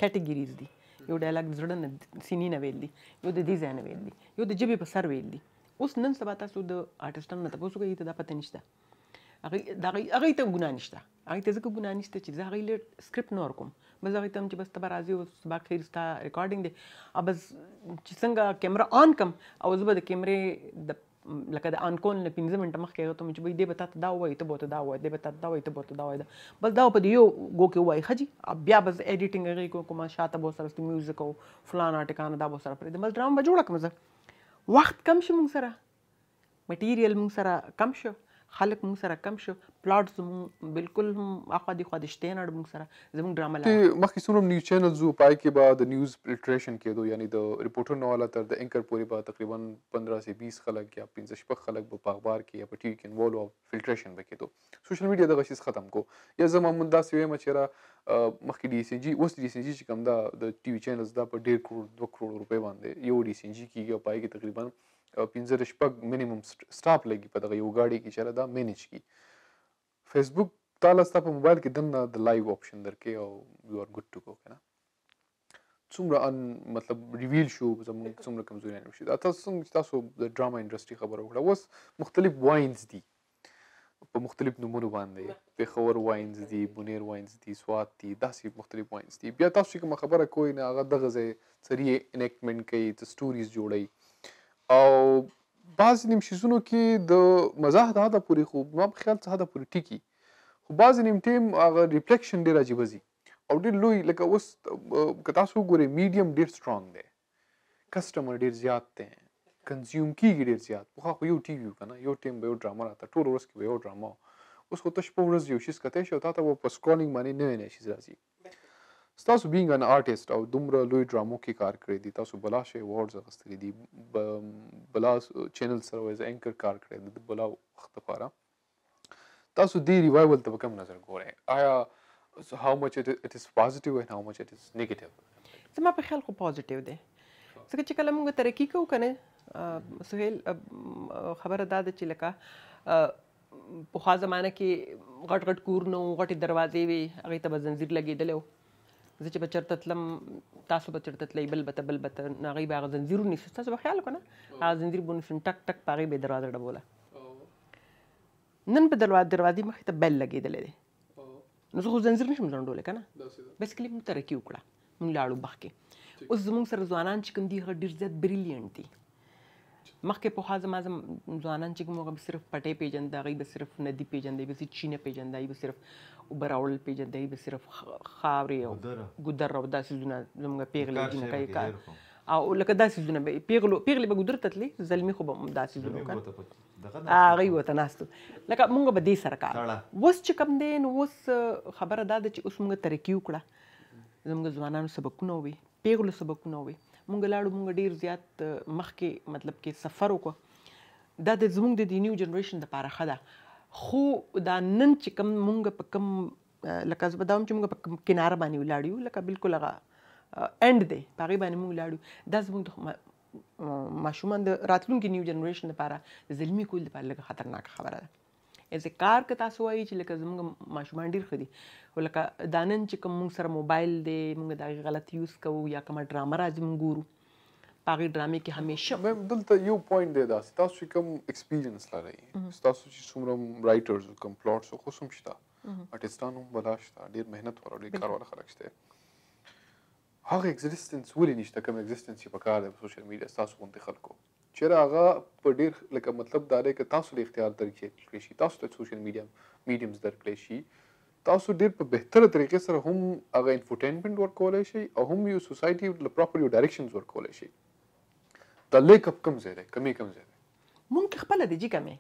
کیټګریز دي یو ډایلاګ د زړه نه سینې نه ویل دي یو د دې ځای نه ویل دي یو د جبې په سر ویل دي اوس نن سبا تاسو د آرټسټانو نه تاسو کوي ته دا پته نشته هغه دا هغه ته ګنا نشته هغه ته ځکه ګنا نشته چې زه هغه لټ سکرپټ نور کوم بس هغه ته چې بس تبر راځي او سبا خیر ستا ریکارډینګ دی ا بس چې څنګه کیمرا آن کم او زه به د کیمرې د لکه د انکون له 15 منټه مخکې ته مې چې دی به تاسو دا وایي ته به ته دا وایي دی به تاسو دا وایي ته به ته دا وایي بس دا په یو ګو کې وایي خجی بیا بس ایډیټینګ غږی کو کومه شاته به سره میوزیک او فلان ټکان دا به سره پرې بس ډرام به جوړ کړم زه وخت کم شي مونږ سره مټیریل مونږ سره کم شو خلک مونږ سره کم شو پلاټ زمونږ بالکل هم اخوا دی خوا د شته نه مونږ سره زمونږ ډرامه لاره مخکې څومره نیوز چینل زو پای کې به د نیوز فلټریشن کېدو یعنی د ریپورټر نه والا تر د انکر پورې به تقریبا 15 سي 20 خلک یا 15 شپږ خلک به په اخبار کې یا په ټي وي کې انوالو او فلټریشن وکېدو سوشل میډیا دغه شیز ختم کو یا زما مونږ داسې وایم چې را مخکې ډي سي جی اوس ډي سي جی چې کوم دا د ټي وي چینلز دا په 1.5 کروڑ 2 کروڑ روپے باندې یو ډي سي جی کیږي او پای کې تقریبا او 15 شپږ مینیمم سټاپ لګي په دغه یو گاډي کې چره دا مینیج کی فیسبوک تعالی ستاسو په موبایل کې دنه د لایو آپشن درکې او یو ار ګډ ټو کو کنه څومره ان مطلب ریویل شو زموږ څومره کمزوري نه شي تاسو څنګه تاسو د ډراما انډستری خبره وکړه اوس مختلف واینز دي په مختلف نومونو باندې پیښور واینز دي بونیر واینز دي سوات دي داسې مختلف واینز دي بیا تاسو کوم خبره کوی نه هغه دغه ځای سری انیکټمنټ کوي ته سټوریز جوړي او بعض نیم شیزونو کې د مزاح د هدا پوری خو ما په خیال څه هدا پوری ټیکی خو بعض نیم ټیم هغه ریفلیکشن ډیر عجیب زی او ډیر لوی لکه اوس که تاسو وګورئ میډیم ډیر سترونګ دی کسٹمر ډیر زیات دی کنزیوم کیږي ډیر زیات خو خو یو ټی وی کنه یو ټیم به یو ډرامه راته ټول ورځ کې به یو ډرامه اوس خو ته شپه ورځ یو شیز کته شو تا ته په سکرولینګ باندې نه نه شي راځي تاسو بینګ ان آرټیست او دومره لوی ډرامو کې کار کړی دی تاسو بلا شی اوارډز اخیستلي دي بلا چینل سره وایز انکر کار کړی دی بلا وخت لپاره تاسو دی ریوایول ته کوم نظر ګورئ آیا هاو مچ اټ از پوزټیو اینڈ هاو مچ اټ از نیگیټیو زما په خیال خو پوزټیو دی ځکه چې کله موږ ترقی کوو کنه سهیل خبره دا ده چې لکه په خوا زمانه کې غټ غټ کور نو غټي دروازې وي هغه ته زنجیر لګیدل و زه چې به چرته تلم تاسو به چرته تلئ بل بته بل بته نو هغوی به هغه زنځیر ونیسو تاسو به خیال وکړه هغه زنځیر به ونیسو ټک ټک په هغې به یې دروازه ډبوله نن په دروازې مخې ته بیل لګېدلی دی نو زه خو زنځیر نشم لنډولی که نه بیسکلي موږ ترقي وکړه موږ لاړو مخکې اوس زموږ سره ځوانان چې کوم دي هغه ډېر زیات بریلینټ دي مخکې په خاصه ما ځوانان چې موږ به صرف پټې پیجن دا غي به صرف ندی پیجن دی به صرف چینه پیجن دی به صرف وبراول پیجن دی به صرف خاورې او ګدر او داسې زونه زموږ پیغلې جن کوي کار او لکه داسې زونه به پیغلو پیغلې به ګدر تتلې زلمی خو به داسې زونه کوي هغه وته ناستو لکه مونږ به دې سره کار وس چې کم دی نو وس خبره دا ده چې اوس مونږ ترقي وکړه زموږ ځوانانو سبقونه وي پیغلو سبقونه وي مونږ لاړو مونږ ډیر زیات مخکې مطلب کې سفر وکړو دا د زمونږ د نیو جنریشن لپاره ښه ده خو دا نن چې کم مونږ په کم لکه زه بدوم چې مونږ په کم کناره باندې ولاړیو لکه بالکل هغه اند دی پاره باندې مونږ ولاړو دا زمونږ د ماشومان د راتلونکي نیو جنریشن لپاره زلمی کول لپاره لږه خطرناک خبره ده ابتکار که تاسو وایي چې لکه زموږ ماشومان ډیر خدي ولکه دانن چې کوم موږ سره موبایل دی موږ دا غلط یوز کوو یا کومه ډرامه راځي موږ ګورو پاغي ډرامې کې همیشه مم دلته یو پوینټ دی دا تاسو کوم ایکسپیرینس لرئ تاسو چې څومره رائټرز کوم پلاټس خو سم شته آرټستانو بلاشته ډیر مهنت ور ډیر کار ور خلک شته هغه اگزیستنس ولې نشته کوم اگزیستنس چې په کار دی په سوشل میډیا تاسو غونډه خلکو چیرې هغه په ډیر لکه مطلب دا دی چې تاسو د اختیار طریقې شي تاسو ته سوشل میډیا میډیمز درکړي شي تاسو ډیر په بهتره طریقې سره هم هغه انفرټینمنت ورکولای شي او هم یو سوسایټي له پراپر یو ډایرکشنز ورکولای شي د لیک اپ کم زیاده کمی کم زیاده مونږ خپل د جی کمه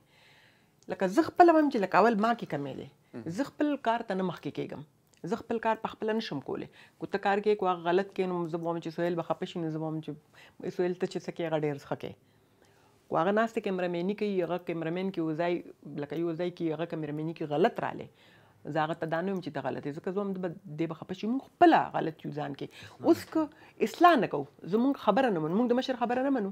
لکه زه خپل وم چې لکه اول ما کې کمې دي زه خپل کار ته نه مخکې کېږم زه خپل کار په خپل نشم کولی کو ته کار کې کوه غلط کې نو زه وم چې سویل بخپشي نه زه وم چې سویل ته چې سکه غډیر ښکه خو هغه ناستې کیمرامیني کوي هغه کیمرامین کې وځای لکه یو ځای کې هغه کیمرامیني کې غلط رالی زه هغه ته دا نه ویم چې دا غلط دی ځکه زه هم دې به خفه شي موږ خپله غلط یو ځان کې اوس که اصلاح نه کوو زموږ خبره نه منو موږ د مشر خبره نه منو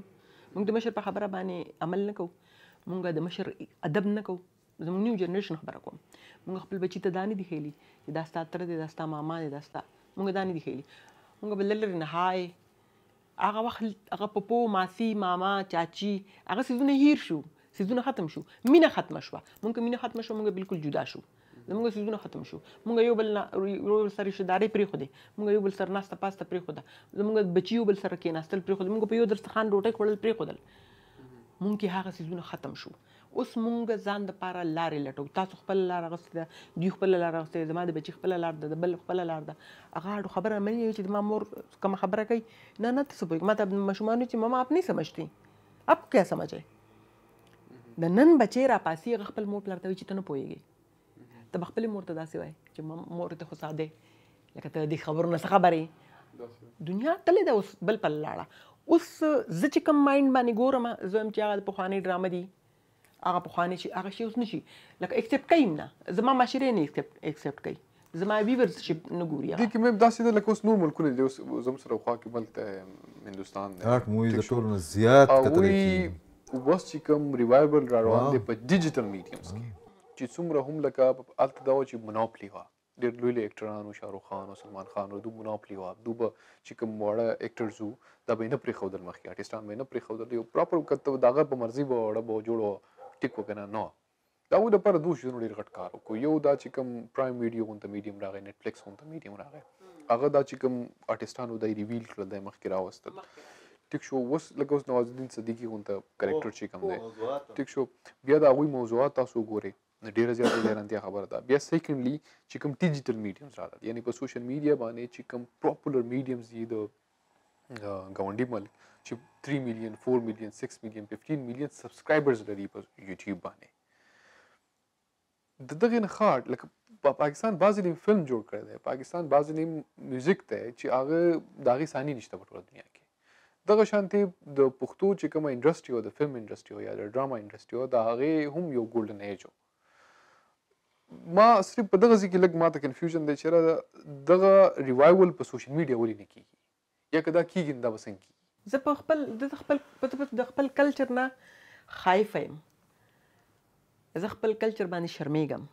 موږ د مشر په خبره باندې عمل نه کوو موږ د مشر ادب نه کوو زموږ نیو جنریشن خبره کوم موږ خپل بچی ته دانی دی خېلی دا ستا تر دی دا ستا ماما دی دا ستا موږ دانی دی خېلی موږ بلل نه هاي هغه وخت هغه پپو ماسی ماما چاچی هغه سيزونه هیر شو سيزونه ختم شو مینه ختم شو مونږه مینه ختم شو مونږه بالکل جدا شو زموږ سيزونه ختم شو مونږ یو بل یو سره شدارې پری خو دي مونږ یو بل سره ناشته پاسته پری خو ده زموږ بچي یو بل سره کې ناشتل پری خو دي مونږ په یو درستخان ډوټه خوړل پری خو دل مونږ هغه سيزونه ختم شو اوس مونږ ځان د پاره لارې لټو تاسو خپل لار غوسته ده دوی خپل لار غوسته ده زما د بچی خپل لار ده بل خپل لار ده هغه خبره مې چې د ما مور کوم خبره کوي نه نه تاسو به ماته مشمان چې ماما اپ نه سمجھتی اپ کیا سمجھے د نن بچی را پاسي خپل مور پلار ته چې ته نه پويږي ته خپل مور ته داسې وای چې مور ته خو ساده لکه ته د خبرو نه خبرې دنیا تله ده اوس بل پل لاړه اوس زه چې کوم مایند باندې ګورم زه هم چې هغه د پخواني ډرامه دي هغه په خواني چې هغه شی اوس نشي لکه اکسپټ کوي نه زما معاشره نه اکسپټ کوي زما ویورز چې نه ګوري دي کې مې داسې ده لکه اوس نو ملکونه دي اوس زم سره خو کې بل ته هندستان نه هک موي د ټولو نه زیات کتل کی اوس چې کوم ریوایول را روان دي په ډیجیټل میډیمز کې چې څومره هم لکه الته دا چې مونوپلی وا ډېر لوی لوی اکټرانو شاهرخ خان او سلمان خان او دو مونوپلی وا دو به چې کوم واړه اکټرز وو دا به نه پرې خودل مخکې آرټیستان به نه پرې خودل یو پراپر کته داغه په مرزي به وړه به جوړو ټیک وکنه نو دا و د پر دوه شنو ډیر غټ کار کو یو دا چې کوم پرایم ویډیو اون ته میډیم راغی نتفلیکس اون ته میډیم راغی هغه دا چې کوم آرټستانو دای ریویل کړل د مخکې راوستل ټیک شو وس لکه اوس نوازالدین صدیقي اون ته کریکټر چې کوم دی ټیک شو بیا دا غوي موضوعات تاسو ګورئ ډیره زیاته حیرانتیا خبره ده بیا سیکنډلی چې کوم ډیجیټل میډیمز راځي یعنی په سوشل میډیا باندې چې کوم پاپولر میډیمز دي د گاونډي ملک چې 3 میلیون 4 میلیون 6 میلیون 15 میلیون سبسکرایبرز لري په یوټیوب باندې د دغه نه خاط لکه په پاکستان بعضی نیم فلم جوړ کړی دی پاکستان بعضی نیم میوزیک ته چې هغه داغي ثاني نشته په ټوله دنیا کې دغه شانتي د پښتو چې کومه انډستری او د فلم انډستری او یا د ډراما انډستری او دا هغه هم یو ګولډن ایج ما صرف په دغه ځکه لګ ما ته کنفیوژن دی چې دغه ریوایول په سوشل میډیا ولې نه کیږي یا کدا کیږي دا وسنګ کی زه په خپل د خپل د خپل کلچر نه خایف یم زه خپل کلچر باندې شرمېږم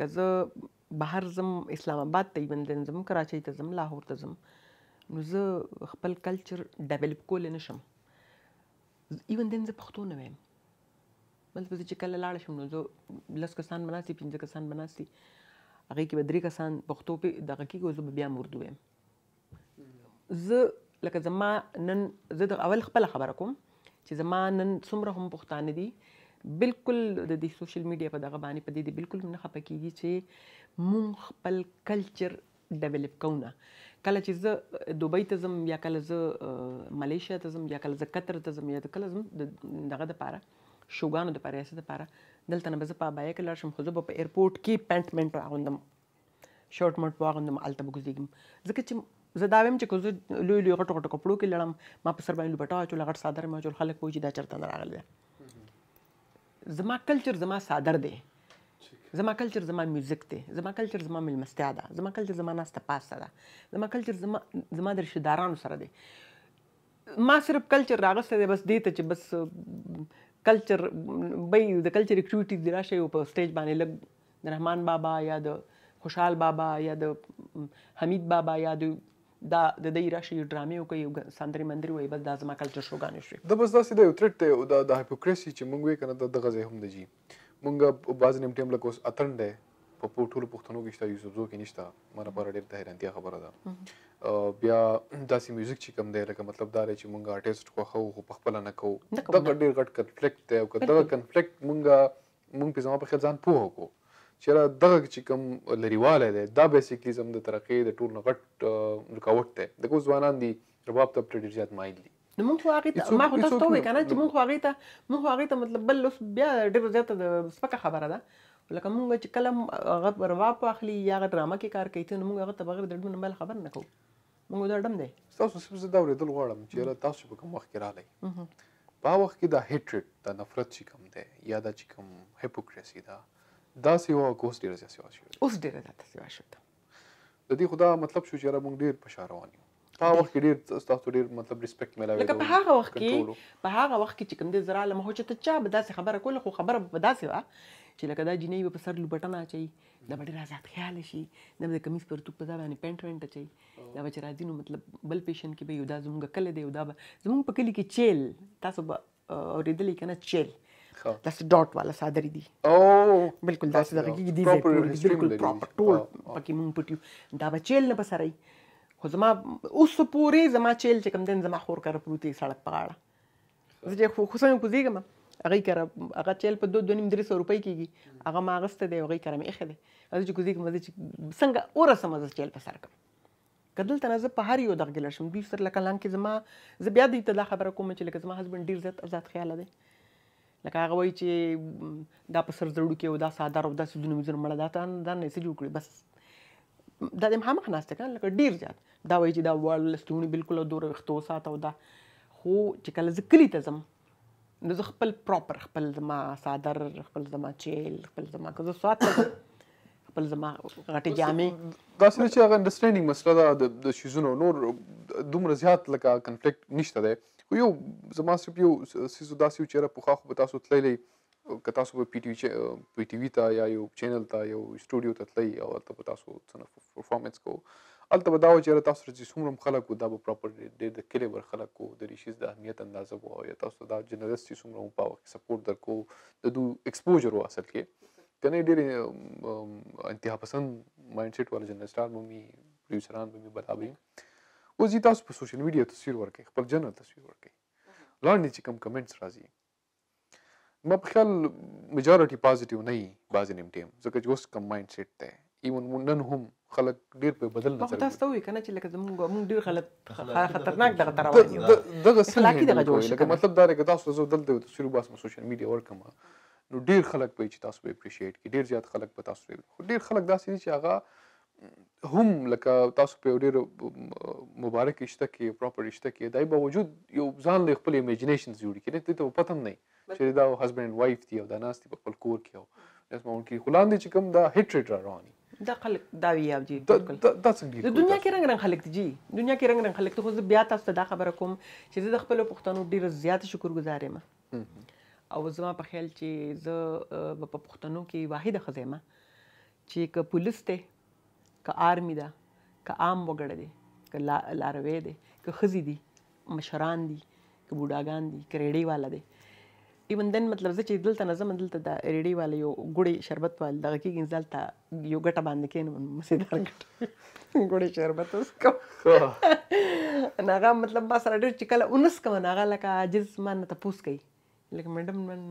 که زه بهر زم اسلام آباد ته ایون زم کراچۍ ته زم لاهور ته زم نو زه خپل کلچر ډیولپ کول نه شم ایون دین زه پښتو نه وایم مطلب چې کله لاړ شم نو زه لس کسان بناسي پنځه کسان بناسي هغې کې به درې کسان پښتو په دغه کې زه به بیا مردو وایم زه لکه زما نن زه د اول خپل خبره کوم چې زما نن څومره هم پښتانه دي بالکل د دې سوشل میډیا په دغه باندې په دې دي بالکل نه خپه کیږي چې مونږ خپل کلچر ډیولپ کوونه کله چې زه دوبۍ ته ځم یا کله زه ملیشیا ته ځم یا کله زه قطر ته ځم یا کله زم دغه د پاره شوګانو د پاره د پاره دلته نه به په بای کې لار شم خو زه په ایرپورټ کې پینټ منټ راغوندم شورت مټ واغوندم الته بګزیږم ځکه چې زه دا ویم چې کوزه لوی لوی غټ غټ کپړو کې لړم ما په سر باندې لپټا چې لغټ ساده ما جوړ خلک پوجي دا چرته نه راغلی زما کلچر زما ساده دی زما کلچر زما میوزیک دی زما کلچر زما ملمستیا ده زما کلچر زما ناسته پاسه ده زما کلچر زما زما د رشتهدارانو سره دی ما صرف کلچر راغسته دی بس دې ته چې بس کلچر بې د کلچر اکټیویټیز دی راشه په سټیج باندې لګ د رحمان بابا یا د خوشحال بابا یا د حمید بابا یا د دا د دې راشي ډرامې او کوي سندري مندري وای بس دا زما کلچر شوګانې شوي د بس داسې د یو ترټ ته د هایپوکریسي چې مونږ وې کنه د غزه هم دی مونږ بعض نیم ټیم لکه اوس اتن دی په ټولو پښتنو کې شته یوسف زو کې نشته مره پر ډېر د حیرانتیا خبره ده بیا داسې میوزیک چې کم دی لکه مطلب دا چې مونږ آرټیست خوښو خو په خپل نه کوو دا ډېر غټ کنفلیکټ دی او دا کنفلیکټ مونږ مونږ په زما په خیر ځان پوهو کو چیرې دغه چې کوم لریواله ده دا بیسیکلی زم د ترقې د ټول نغټ رکاوټ ده دغه ځوانان دي رباب ته ډېر زیات مایل دي نو مونږ خو هغې ته ما خو تاسو ته ووایي که نه چې مونږ خو هغې ته مونږ خو هغې ته مطلب بل اوس بیا ډېره زیاته سپکه خبره ده لکه مونږ چې کله هغه رباب اخلي یا هغه ډرامه کې کار کوي ته نو مونږ هغه ته بغیر د ډډونه بل خبر نه کوو مونږ دا ډم دی تاسو صرف زه دا اورېدل غواړم چې یاره تاسو په کوم وخت کې راغلی په هغه وخت کې دا هیټریټ دا نفرت چې کوم دی یا دا چې کوم هیپوکریسي ده دا سیوا او کوس ډیره سیوا شو اوس ډیره زیاته سیوا شو د دې خدا مطلب شو چې را مونږ ډیر په شار روان یو په هغه وخت ډیر تاسو ډیر مطلب ریسپیکټ ملاوي لکه په هغه وخت کې په هغه وخت کې چې کوم دې زراله مهو چې ته چا به داسې خبره کوله خو خبره به داسې وا چې لکه دا جنۍ په سر لوبټن اچي دا به ډیر آزاد خیال شي دا به کمیس پر توپ دا باندې پینټ وینټ اچي دا به چې راځي نو مطلب بل پیشن کې به یو دا زمونږ کله دی یو دا زمونږ په کلی کې چیل تاسو به اورېدلی کنه چیل داسې ډاټ والا صادري دي او بالکل داسې دغه کې دي بالکل پراپر ټول پکې مونږ پټیو دا بچیل نه بسرای خو زما اوس پورې زما چیل چې کوم دین زما خور کار پروتي سړک په غاړه زه خو خو څنګه کوزیږم هغه کړه هغه چیل په 2 2.5 300 روپۍ کېږي هغه ما غسته دی هغه کړه مې اخه دی زه چې کوزیږم زه چې څنګه اوره سمز چیل په سر کوم کدل تنه زه په هر یو دغه لشم بي سر لکه لان کې زما زه بیا دې ته خبره کوم چې لکه زما هسبند ډیر زیات آزاد خیال دی لکه هغه وایي چې دا په سر زړو کې او دا ساده او دا سودونه مزر مړه دا ته دا نه جوړ کړي بس دا د مخامخ ناشته کنه لکه ډیر زیات دا وایي چې دا ورل ستونی بالکل دور وختو سات او دا خو چې کله ذکلی ته زم نو زه خپل پراپر خپل زما صادر خپل زما چیل خپل زما که زه سوات خپل زما غټي جامې دا څه چې هغه انډرستانډینګ مسله ده د شیزونو نور دومره زیات لکه کنفلیکټ نشته ده خو یو زما صرف یو سیزو داسې یو چیرې پوخا خو به تاسو تللی که تاسو به پی ټي وی پی ټي وی ته یا یو چینل ته یو سټوډیو ته تللی او هلته به تاسو څنګه پرفارمنس کوو هلته به دا و چې تاسو چې څومره خلک دا به پراپر ډېر د کلي بر خلک د ریشیز د اهمیت اندازه وو یا تاسو دا جنرالست چې څومره په وخت سپورټ درکو د دو اکسپوجر وو اصل کې کنه ډېر انتها پسند مایند سیټ والا جنرالستان به می پروډوسران به می برابر اوس یې تاسو په سوشل میډیا تصویر ورکړئ خپل جنرال تصویر ورکړئ لاندې چې کوم کمنټس راځي ما په خیال میجارټي پازیټیو نه وي بعضې نیم ټایم ځکه چې اوس کم مایند سیټ دی ایون نن هم خلک ډیر په بدل نظر تاسو ته وی کنه چې لکه زمونږ مونږ ډیر خلک خطرناک دغه تر روان دي دغه سلاکی دغه جوړ لکه مطلب دا چې تاسو زو دلته ته شروع باسم سوشل میډیا ورکم نو ډیر خلک په چې تاسو به اپریشیټ کی ډیر زیات خلک په تاسو خو ډیر خلک داسې دي چې هغه هم لکه تاسو په ډیرو مبارک رشتہ کې پراپر رشتہ کې دای باوجود یو ځان له خپل امیجنیشن جوړ کړي ته پته هم نه چې دا هسبند وایف دی او دا ناستي په خپل کور کې او داس مون کې خلاندې چې کوم دا هټریټ را رواني دا خلک دا وی او جی دا څنګه د دنیا کې رنگ رنگ خلک دي جی دنیا کې رنگ رنگ خلک ته خو بیا تاسو ته دا خبره کوم چې زه د خپل پښتنو ډیر زیات شکرګزار یم او زما په خیال چې زه په پښتنو کې واحد خزیمه چې ک پولیس ته که آرمی ده که عام وګړه دی که لاروی دی که ښځې دي مشران دي که بوډاګان دي که ریډۍ والا دی ایون دن مطلب زه چې دلته نه ځم دلته د ریډۍ والا یو ګوړې شربت وال دغه کېږي زه دلته یو ګټه باندې کښېنم مزېدار ګټه ګوړې شربت اوس کوم نو هغه مطلب ما سره ډېر چې کله اونس کوم نو هغه لکه عاجز ما نه تپوس کوي لکه میډم من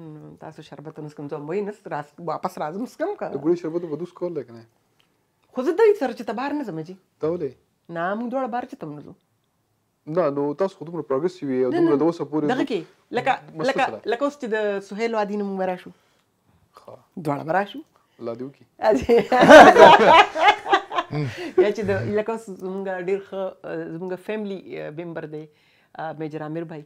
تاسو شربت اونس کوم زه وایم وایي نس واپس راځم اسکم که ګوړې شربت به دوس کول لکه نه හොසදයි සරචිත භාරණ සමජි තවලේ නාමු දොඩ භාරචි තමනසු ನಾನು ತಾಸು ಹೊತ್ತು ಪ್ರಗಸಿವೆ ಅದು ದೋಸ ಪೂರಿ ದಗಕೆ ಲಕ ಲಕ ಲಕೋಸ್ತಿದ ಸುಹೇಲ್ ವಾದಿನ ಮರಾಶು ದೊಳ ಮರಾಶು لادوکی یا چې د لکه زمونږ ډېر ښه زمونږ فیملی ممبر دی میجر عامر بھائی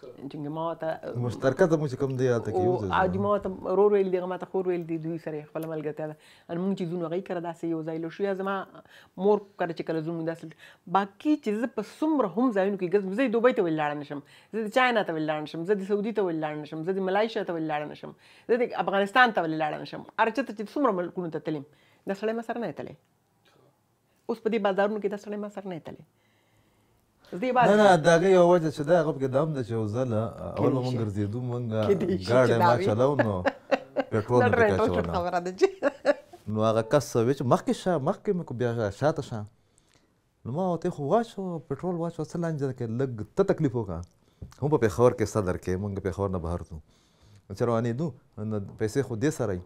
چې ما ته مشترکه د موسیقم دی ته کې یو ځای او ما ته رور ویل دی ما ته خور ویل دی دوی سره خپل ملګرتیا ده ان مونږ چې زونه غي کړه داسې یو ځای لوشو یا زما مور کړه چې کله زموږ داسې باقي چې زه په سمره هم ځایونو کې ګز زه دوبۍ ته ولاړ نشم زه د چاینا ته ولاړ نشم زه د سعودي ته ولاړ نشم زه د ملایشیا ته ولاړ نشم زه د افغانستان ته ولاړ نشم ارچته چې سمره ملکونو ته تلم دا سړی ما سره نه تللی اوس په دې بازارونو کې دا سړی ما سره نه تللی نه نه داګه یو وجه چې دا هغه کې دام د چې وزله اول مونږ ګرځېدو مونږ ګاډه ما چلاو نو پټرول نه پکې خبره ده چې نو هغه کس چې مخکې شه مخکې مې کو بیا شاته شه نو ما ته خو واچو پټرول واچو څه لانجه کې لګ ته تکلیف وکړه هم په پېښور کې صدر کې مونږ پېښور نه بهر ته چې روانې دو نو پیسې خو دې سره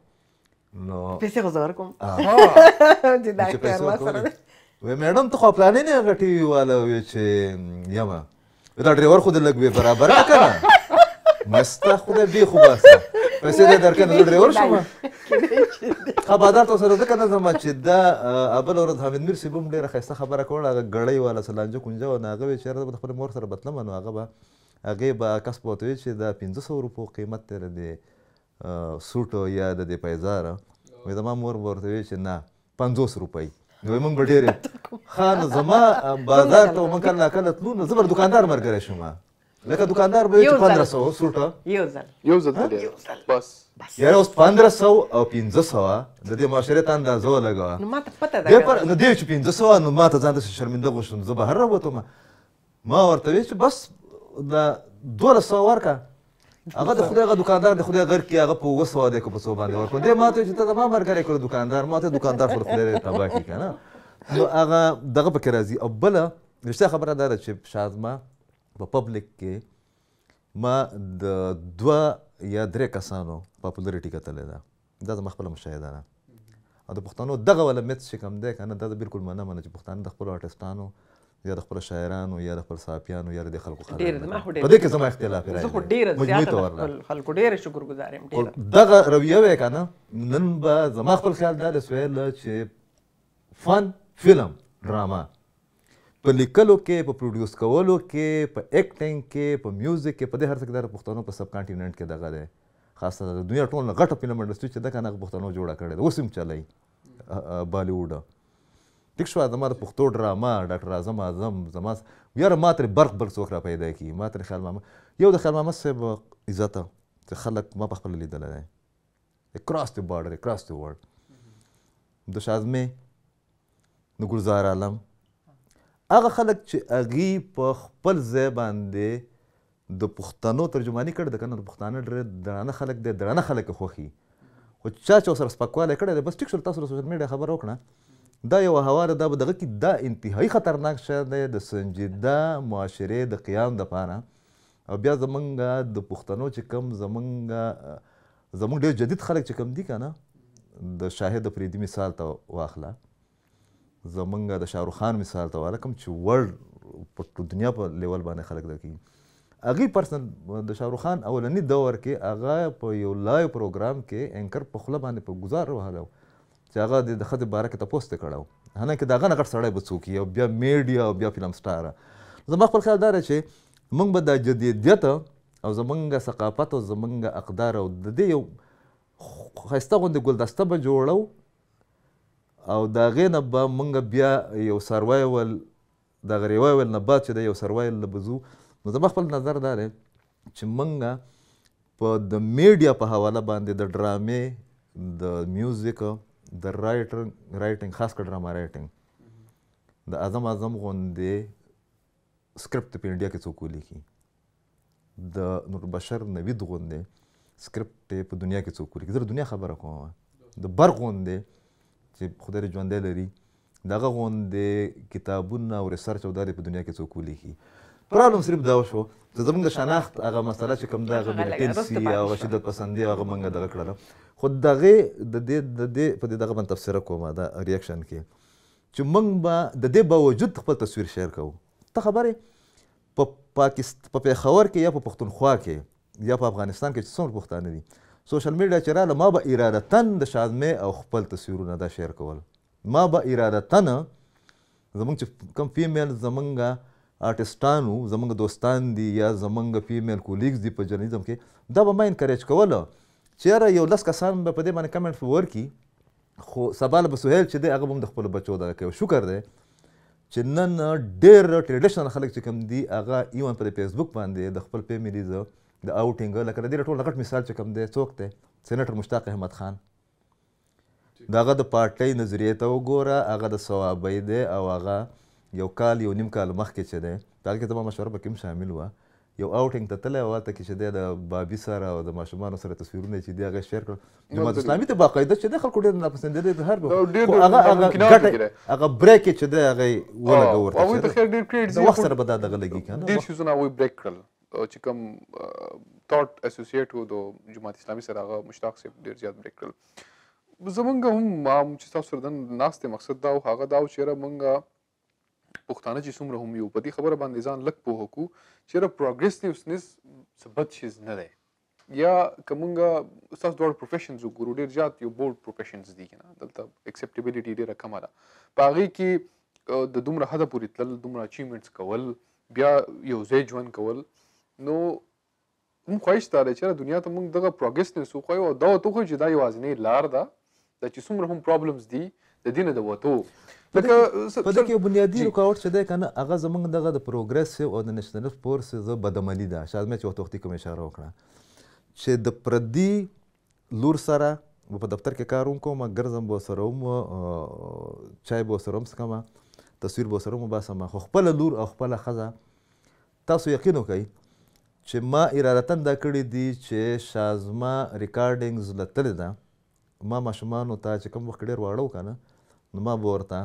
نو پیسې خو زور کوم چې دا کار ما سره وی میډم ته خو پلانې نه غټې وي واله وی چې یمه دا ډریور خو دې لږ بې برابره که نه مسته خدای بې خو باسه پیسې دې درکنه زه ډریور شوم خبردار تاسو سره ځکه نه ځم چې دا ابل ورځ حمید میر صاحب هم ډېره ښایسته خبره کوله هغه ګړۍ والا سلانجه کونجه وه نو هغه وی چې یاره به د خپلې مور سره بتلمه نو هغه به هغې به کس به ورته وی چې دا پنځه سوه روپو قیمت دی د دې سوټو یا د دې پیزاره وی زما مور به ورته وی چې نه پنځوس روپۍ وای مونږ ډېرې خان زما بازار ته مونږ کله کله تلو نو زبر دکاندار مرګره شوم لکه دکاندار به چې 1500 سوټه یو ځل یو ځل بس یاره اوس 1500 او 1500 د دې معاشره ته اندازه لګا نو ماته پته ده پر نو دی چې 1500 نو ماته ځان د شرمنده غوښتم زه بهر راوته ما ورته وی چې بس د 1200 ورکه هغه د خدای غو دکاندار د خدای غر کې هغه په وسو د کو په سو باندې ورکو دې ماته چې ته ما مرګره کړ دکاندار ماته دکاندار پر خدای تبا کی کنه نو هغه دغه پکې راځي او بل رښتیا خبره ده چې شازما په پبلک کې ما د دوا یا درې کسانو پاپولریټي کتلې ده دا زما خپل مشاهده ده او د پښتنو دغه ولمت شي کم ده کنه دا بالکل منه منه چې پښتانه د خپل آرټستانو یا د خپل شاعرانو یا د خپل صحافیانو یا د خلکو خبره ډیر ما خو ډیر په دې کې زما اختلاف راځي زه خو ډیر زیات خلکو ډیر شکرګزار یم ډیر دغه رویه وې کنه نن به زما خپل خیال دا د سویل چې فن فلم ډراما په لیکلو کې په پروډوس کولو کې په اکټینګ کې په میوزیک کې په دې هر څه کې دا پښتنو په سب کانټیننت کې دغه دی خاصه د دنیا ټول غټه فلم انډستري چې دغه نه پښتنو جوړه کړې ده اوس هم چلای بالیوډ ټیک شو زما د پښتو ډراما ډاکټر اعظم اعظم زما یاره ما ترې برق بل څوک را پیدا کړي ما ترې خیال ماما یو د خیال ماما صاحب عزت چې خلک ما پخپله لیدلی دی اکراس دی بارډر اکراس دی ورلډ د شازمې د ګلزار عالم هغه خلک چې هغې په خپل ځای باندې د پښتنو ترجمانی کړ د کنه د پښتانه ډېر درانه خلک دی درانه خلک خوښي خو چا چې ورسره سپکوالی کړی دی بس ټیک شول تاسو د سوشل میډیا خبره وکړه دا یو هوا ده دا به دغه کې دا انتهایی خطرناک شی دی د سنجیده معاشرې د قیام دپاره او بیا زمونږ د پښتنو چې کم زمونږ زمونږ ډېر جدید خلک چې کم دي که نه د شاهد فریدي مثال ته واخله زمونږ د شاهرخ خان مثال ته واله کوم چې ورلډ په دنیا په لیول باندې خلک ده کوي هغې پرسنل د شاهرخ خان اولني دور کې هغه په یو لایو پروګرام کې انکر په خوله باندې په ګزار وهلی چې هغه د ښځې باره کې تپوس ترې کړی و حالانکې د هغه نه غټ سړی به څوک او بیا میډیا او بیا فلم سټاره زما خپل خیال دا چې موږ به د جدیدیت او زمونږ ثقافت او زمونږ اقدار او د دې یو ښایسته غوندې ګلدسته به جوړو او د هغې نه به موږ بیا یو سروایول د غریوایول نه بعد چې د یو سروایل نه به ځو نو زما خپل نظر دا دی چې موږ په د میډیا په حواله باندې د ډرامې د میوزیک د رائټنګ رائټنګ خاص کر ډرامه رائټنګ د اعظم اعظم غوندې سکرپټ په انډیا کې څوک لیکي د نور بشر نوید غوندې سکرپټ په دنیا کې څوک لیکي زه دنیا خبره کوم د بر غوندې چې خدای ژوندې لري دغه غوندې کتابونه او ریسرچ او داري په دنیا کې څوک لیکي پرابلم صرف دا وشو چې زمونږ د شناخت هغه مسله چې کوم ده هغه ملیټنسي هغه شدت پسندي هغه موږ دغه کړله خو دغه د دې د دې په دې دغه باندې تبصره کوم دا ریاکشن کې چې موږ به د دې باوجود خپل تصویر شیر کوو ته خبرې په پاکست په پیښور کې یا په پښتونخوا کې یا په افغانستان کې چې څومره پښتانه دي سوشل میډیا چې رااله ما به ارادتن د شادمې او خپل تصویرونه دا شیر کول ما به ارادتن زمونږ چې کوم فیمیل زمونږ آرټسټانو زمونږ دوستان دي یا زمونږ فیمیل کولیګز دي په جرنلیزم کې دا به ما انکریج کوله چې یاره یو لس کسان به په دې باندې کمنټ ورکړي خو سبا به سهیل چې دی هغه به هم د خپلو بچو دغه کوي شکر دی چې نن ډېر ټریډیشنل خلک چې کوم دي هغه ایون پر فیسبوک باندې د خپل فیمیلیز د اوټینګ لکه د دې ټول غټ مثال چې کوم دی څوک دی سینیټر مشتاق احمد خان دغه د پارټۍ نظریې ته وګوره هغه د ثوابۍ دی او هغه یو کال یو نیم کال مخکې چې دی دالکه زما مشوره پکې هم شامل وه یو اوټینګ ته تللی هلته کې چې دی د بابي سره او د ماشومانو سره تصویرونه چې دی هغه شیر کړل جماعت اسلامي ته باقاعده چې دی خلکو ډېر ناپسندېدی د هر هغه بریک چې دی هغه یې ولګه ورته هغوی ته خیر ډېر کریډ د وخت سره به دا دغه لګي که نه ډېر شیزونه هغوی بریک کړل چې کوم تاټ اسوسییټ و د جماعت اسلامي سره هغه مشتاق صاحب ډېر زیات بریک کړل زمونږ هم چې تاسو سره ناستې مقصد دا و هغه دا و چې یاره مونږ پښتانه چې څومره هومیوپاتي خبره باندې ځان لک په هکو چې پروګرېسټیوسنس ثبت شي نه دی یا کومګه تاسو ډول پروفیشنز وګورو ډیر زیات یو بولډ پروفیشنز دي کنه دلته اکسپټیبিলিټي ډیره کمه ده پاغي کې د دومره حدا پورې تل دومره اچیومنټس کول بیا یو ځای ژوند کول نو موږ خوښ تاره چې دنیا ته موږ دغه پروګرېسنس خو یو دا ته خو چې دا یوازینی لار ده د چې څومره هم پرابلمز دي د دینه د وته لکه په دې کې بنیادی رکاوټ چې ده کنه هغه زمونږ دغه د پروګرسیو او د نېشنلست فورسز بدعملي ده شاید مې چې ورته وختي کوم اشاره وکړه چې د پردي لور سره په دفتر کې کار وکوم ګرځم به سره وم چای به سره وم تصویر به سره وباسم خو خپله لور او خپله ښځه تاسو یقین وکئ چې ما ارادتن دا کړی دي چې شازما ریکارډینګز لتلې ده ما ماشومانو ته چې کوم وخت ډېر واړه و که نه نو ما به ورته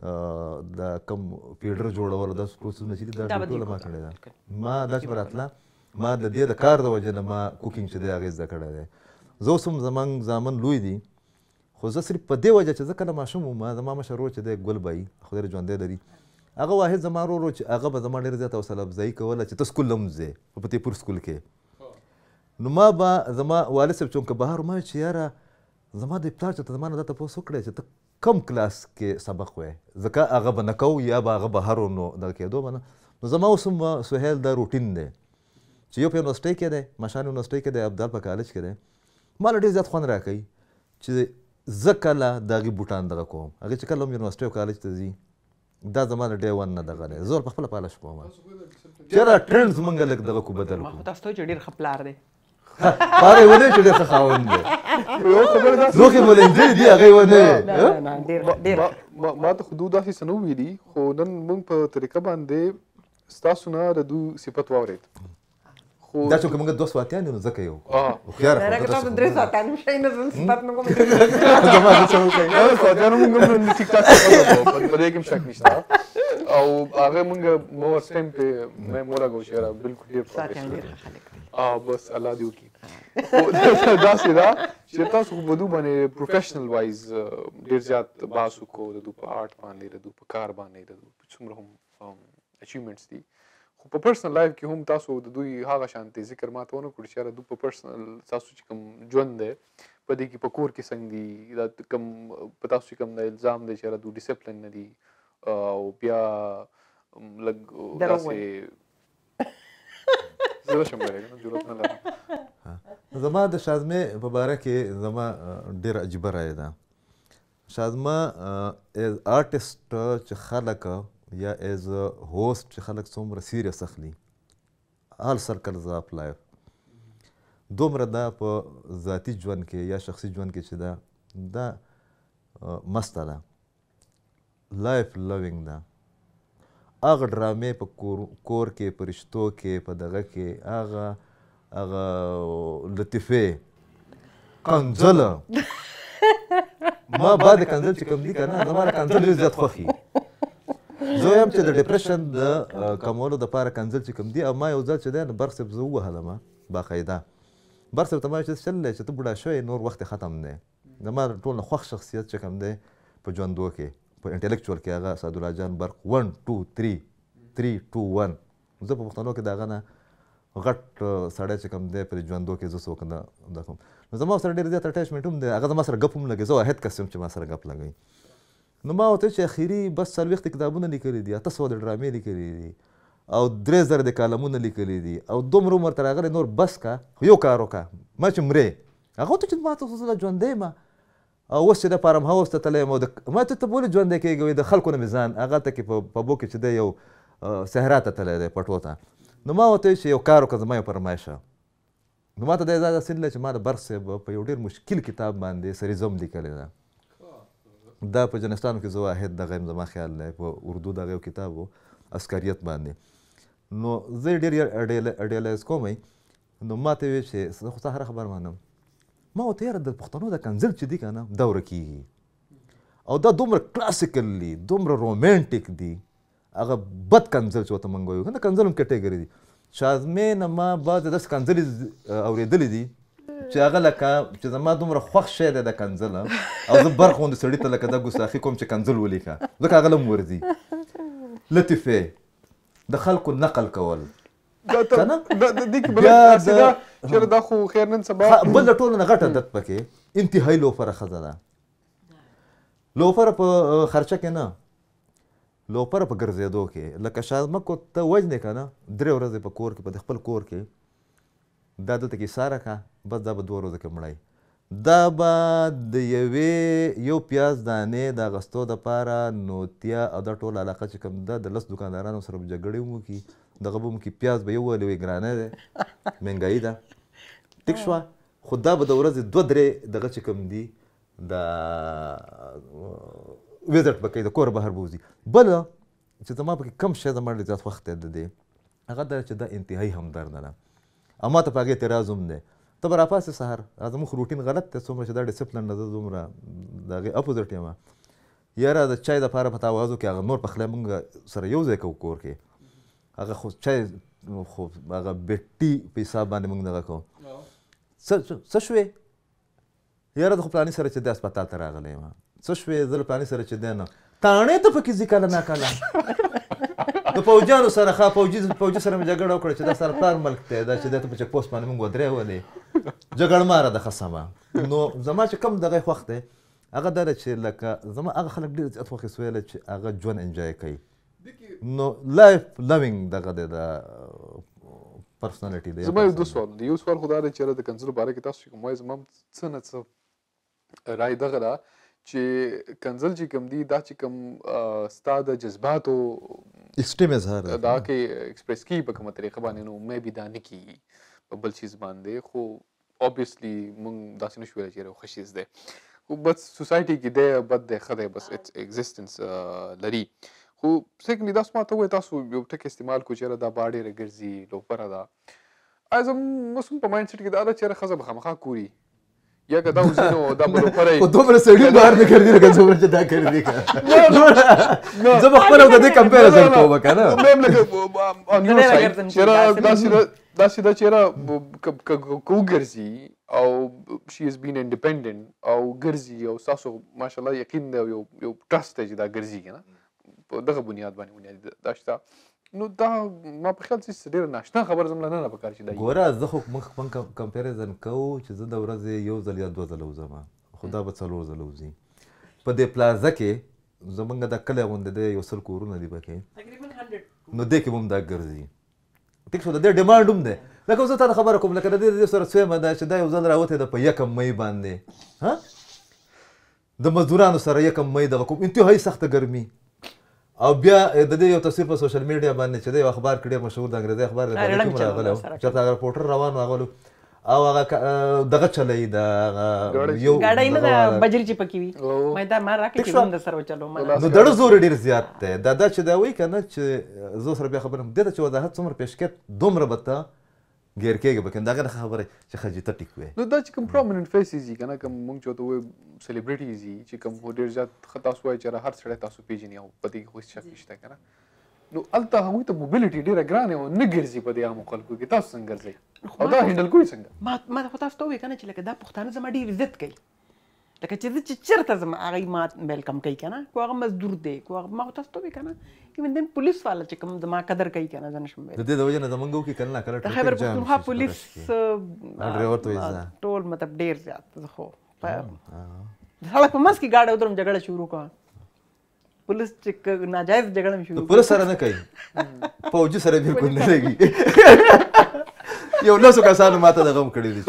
دا کوم فیډر جوړول دا پروسس نه چې دا ټول ما کړی دا ما دا چې راتله ما د دې د کار د وجه نه ما کوکینګ چې دی هغه زده کړی دی زه اوس هم زمنګ زامن لوی دي خو زه صرف په دې وجه چې زه کله ماشوم ما زما مشر ورور چې دی ګل بای خدای ژوندې لري هغه واحد زما ورور چې هغه به زما ډېر زیات حوصله افزایي کوله چې ته سکول لم ځې په دې پور سکول کې نو ما به زما والد صاحب چونکه بهر ما چې یاره زما د پلار چې ته زما نه دا تپوس وکړی چې ته کم کلاس کې سبق وای ځکه هغه به نه کوو یا به هغه به هر نو دغه کېدو به نه نو زما اوس هم سهیل دا روټین دی چې یو په یونیورسټۍ کې دی مشان یونیورسټۍ کې دی ابدال په کالج کې دی ما له ډېر زیات خوند راکوي چې زه کله د هغې بوټان دغه کوم هغې چې کله هم یونیورسټۍ او کالج ته ځي دا زما د ډی ون نه دغه دی زه ور په خپله پالش کوم چېرې ټرند زمونږ لږ دغه کو بدل کړو تاسو ته چې ډېر ښه پلار دی پاره ونه چې ډېر خاوند دی نو کې بولندې دی هغه ونه نه نه ډېر ډېر ما ته حدود داسې سنو ویلي خو نن موږ په طریقه باندې ستاسو نه د دوی صفت واورید خو دا چې موږ دوه سواتیان یو ځکه یو خو یاره دا تاسو درې سواتیان مشه نه زم صفات نه کوم زما څه وکړي سواتیان موږ هم ټیک ټاک په دې کې شک نشته او هغه موږ مو ټایم په مې مولا غو شهره بالکل ډیر سواتیان ډیر خلک اه بس الله دې وکړي دا سیدا چې تاسو په دوه باندې پروفیشنل وایز ډیر زیات باسو کو د دوه په آرټ باندې د دوه په کار باندې د دوه څومره هم اچیومنټس دي خو په پرسنل لایف کې هم تاسو د دوی هغه شانتي ذکر ماته ونه کړی چې را دوی په پرسنل تاسو چې کوم ژوند دی په دې کې په کور کې څنګه دي دا کوم په تاسو کوم د الزام دی چې را دوی ډیسپلین نه دي او بیا لګ داسې زه شم راغلی جوړت نه لرم زما د شازمه په باره کې زما ډیر عجیب راي ده شازمه از آرټیست چې خلک یا ایز ا هوست چې خلک څومره سیریس اخلي آل سرکلز اف لایف دومره دا په ذاتی ژوند کې یا شخصي ژوند کې چې دا دا مسته ده لایف لوینګ ده هغه ډرامې په کور, کور کې په رشتو کې په دغه کې هغه هغه لطیفې کنځله ما بعد کنځل چې کوم دي که نه زما له کنځل ډېر زیات خوښ زه یم چې د ډیپریشن د کمولو دپاره کنځل چې کوم دي او ما یو ځل چې دی نو برق صاحب زه ووهلم باقاعده برق صاحب ته ما چې شل چې ته بوډا شوی نور وخت ختم دی زما ټول نه خوښ شخصیت چې کوم دی په ژوندو کې په انټلیکچوال کې هغه سعدالله جان برق 1 2 3 3 2 1 زه په پښتنو کې دغه نه غټ سړی چې کوم دی پرې ژوندو کې زه څوک نه دا کوم نو زما سره ډېر زیات اټیچمنټ هم دی هغه زما سره ګپ هم لګوي زه واحد کس یم چې ما سره ګپ لګوي نو ما ورته چې اخیری بس څلوېښت کتابونه لیکلي دي اته سوه د ډرامې لیکلي دي او درې زره د کالمونه لیکلي دي او دومره عمر ته راغلی نور بس کا یو کار وکړه ما چې مرې هغه ته چې ما ته زه ژوندی یم او اوس چې د فارم هاوس ته تللی یم او ما ته ته ولې ژوندی کېږوې د خلکو نه مې ځان هغه ته کې په بو کې چې دی یو صحرا ته تللی دی پټو ته نو ما ورته چې یو کار وکړه زما یو فرمایش نو ما ته دا اجازه سیندله چې ما د برق صاحب په یو ډېر مشکل کتاب باندې سریزم لیکلی ده دا په جنستان کې زه واحد دغه یم زما خیال دی په اردو دغه یو کتاب و عسکریت باندې نو زه ډېر یار اډیالایز کوم نو ما ته ویل چې زه خو هر خبر منم ما ورته یاره د پښتنو د کنزل چې دی که نه دوره کیږي او دا دومره کلاسیکل دي دومره رومانټیک دي هغه بد کنزل چې ورته موږ وایو کنه کنزل هم کټګوري دي شازمې نه ما بعضې داسې کنځلې اورېدلې دي چې هغه لکه چې زما دومره خوښ شی دی د کنځل او زه برق غوندې سړي ته لکه دا ګستاخي کوم چې کنځل ولیکه ځکه هغه له ورځي لطیفې د خلکو نقل کول دا ته د دې کې بل چې دا خو خیر نن سبا بل ټول نه غټه دت پکې انتهایی لوفره خزه ده لوفره په خرچه کې نه لوفره په ګرځېدو کې لکه شازمکو ته وزنې که نه درې ورځې په کور کې په خپل کور کې دا دلته کې ساره کړه بس دا به دوه ورځې کې مړی دا به د یوې یو پیاز دانې د اغستو دپاره نوتیا او دا ټوله علاقه چې کوم ده د لس دوکاندارانو سره به جګړې ومو کي دغه به کې پیاز به یو ویلې وی ګرانه دی مهنګایي ده ټیک شوه خو دا به د ورځې دوه درې دغه چې کوم دي د وزرټ به کوي د کور بهر بوزي بل چې زما پکې کم شی زما ډېر زیات وخت دی د دې هغه دا چې دا انتهایي همدرده ده اما ته په هغې اعتراض هم دی ته به راپاسې سهار زموږ روټین غلط دی څومره چې دا ډسپلن ده دومره د هغې اپوزټ یم یاره د چای دپاره په تاوازو کې هغه نور پخلی موږ سره یو ځای کوو کور کې هغه خو چای خو هغه بیټي په حساب باندې موږ دغه کوو څه شوې یاره د خو پلاني سره چې د هسپتال ته راغلی یم څه شوې زه له پلاني سره چې دی نه تاڼې ته پکې ځي کله ناکله د پوجانو سره ښه پوجي پوجي سره مې جګړه وکړه چې دا سره پلار ملک دی دا چې دته په چک پوسټ باندې موږ ودرې ولې جګړه ماره د خصمه نو زما چې کم دغه وخت دی هغه دا چې لکه زما هغه خلک ډېر زیات وخت سویل چې هغه ژوند انجوای کوي نو لایف لوینګ دغه دی دا پرسنالټي دی زما یو دوه سوال دی یو سوال خدای دې چیرې د کنزل باره کې تاسو کوم وایز مم څه نه څه رائے دغه دا چې کنزل چې کم دی دا چې کم ستا د جذباتو اکستریم اظهار دا کې ایکسپریس کی په کومه طریقه باندې نو مې به دانه کی په بل چیز باندې خو اوبویسلی مونږ داسې نشو ویلای چې خوشیز ده خو بس سوسایټي کې ده بد ده خده بس اټس ایگزिस्टنس لري خو سیکنډلی تاسو ماته وای تاسو یو ټک استعمال کو چیرې دا باډي رګرزي لوپره دا ازم مسوم په مایند سیټ کې دا چې خزه بخمخه کوي یا که دا وزینو دا بل پرې په دومره سړي بار نه کړی لکه څومره چې دا کړی دی نه زه په خپل د دې کمپیریزن کوم کنه مې لکه ان یو سایت چیرې دا سیده دا سیده چیرې کوګرزي او شي از بین انډیپندنت او ګرزي او تاسو ماشاالله یقین دی یو یو ټرست دی دا ګرزي کنه په دغه بنیاد باندې بنیاد دا شته نو دا ما په خیال چې ډېر ناشنا خبر زموږ نه نه پکار شي دا ګوره زه خو مخ خپل کمپیریزن کوو چې زه د ورځې یو ځل یا دوه ځله وځم خدا به څلور ځله وځي په دې پلازا کې زمونږ د کلی غوندې دی یو سل کورونه دي پکې نو دې کې به هم دا ګرځي ټیک شو د دې ډیمانډ هم دی لکه زه تا خبره کوم لکه د دې سره څویمه ده چې دا یو ځل راوتی ده په یکم مۍ باندې ها د مزدورانو سره یکم مۍ دغه کوم انتهایي سخته ګرمي او بیا د دې یو تصویر په سوشل میډیا باندې چې د یو اخبار کې مشهور د انګریزي اخبار د کوم راغلی چې دا رپورټر روان راغلو او هغه دغه چلی دا یو غړی نه بجری چې پکې وي مې دا ما راکې کوم د سر وچلو ما نو دړو زور ډیر زیات دی دا دا چې دا وایي کنه چې زو سره بیا خبرم دته چې وضاحت څومره پیشکت دومره بته غیر کېږي بکه دا غره خبره چې خجې ته ټیک وي نو دا چې کوم پرومیننت فیسز دي کنه کوم موږ چوتو وي سلیبریټیز دي چې کوم هو ډیر زیات خطا سوای چې هر سړی تاسو پیژنې او پدې خو څه پېښته کنه نو الته هغه ته موبیلیټي ډیره ګرانه او نه ګرځي په دې عامو خلکو کې تاسو څنګه ګرځي او دا هندل کوی څنګه ما ما خو تاسو ته وې کنه چې لکه دا پښتانه زما ډیر عزت کوي لکه چې زه چې چیرته ځم هغه ما ویلکم کوي که نه کو هغه مزدور دی کو هغه ما خو تاسو ته وایي که نه ایون دین پولیس والا چې کوم زما قدر کوي که نه زه نشم ویلی د دې د وجې نه زموږ کې کله نه کله د خیبر پښتونخوا پولیس ډریور ته ټول مطلب ډېر زیات زه خو سړک په منځ کې ګاډی ودرم جګړه شروع کړه پولیس چې ناجایز جګړه مې شروع پولیس سره نه کوي پوجي سره بالکل نه لګي یو لاسو کسانو ماته د غم کړی دی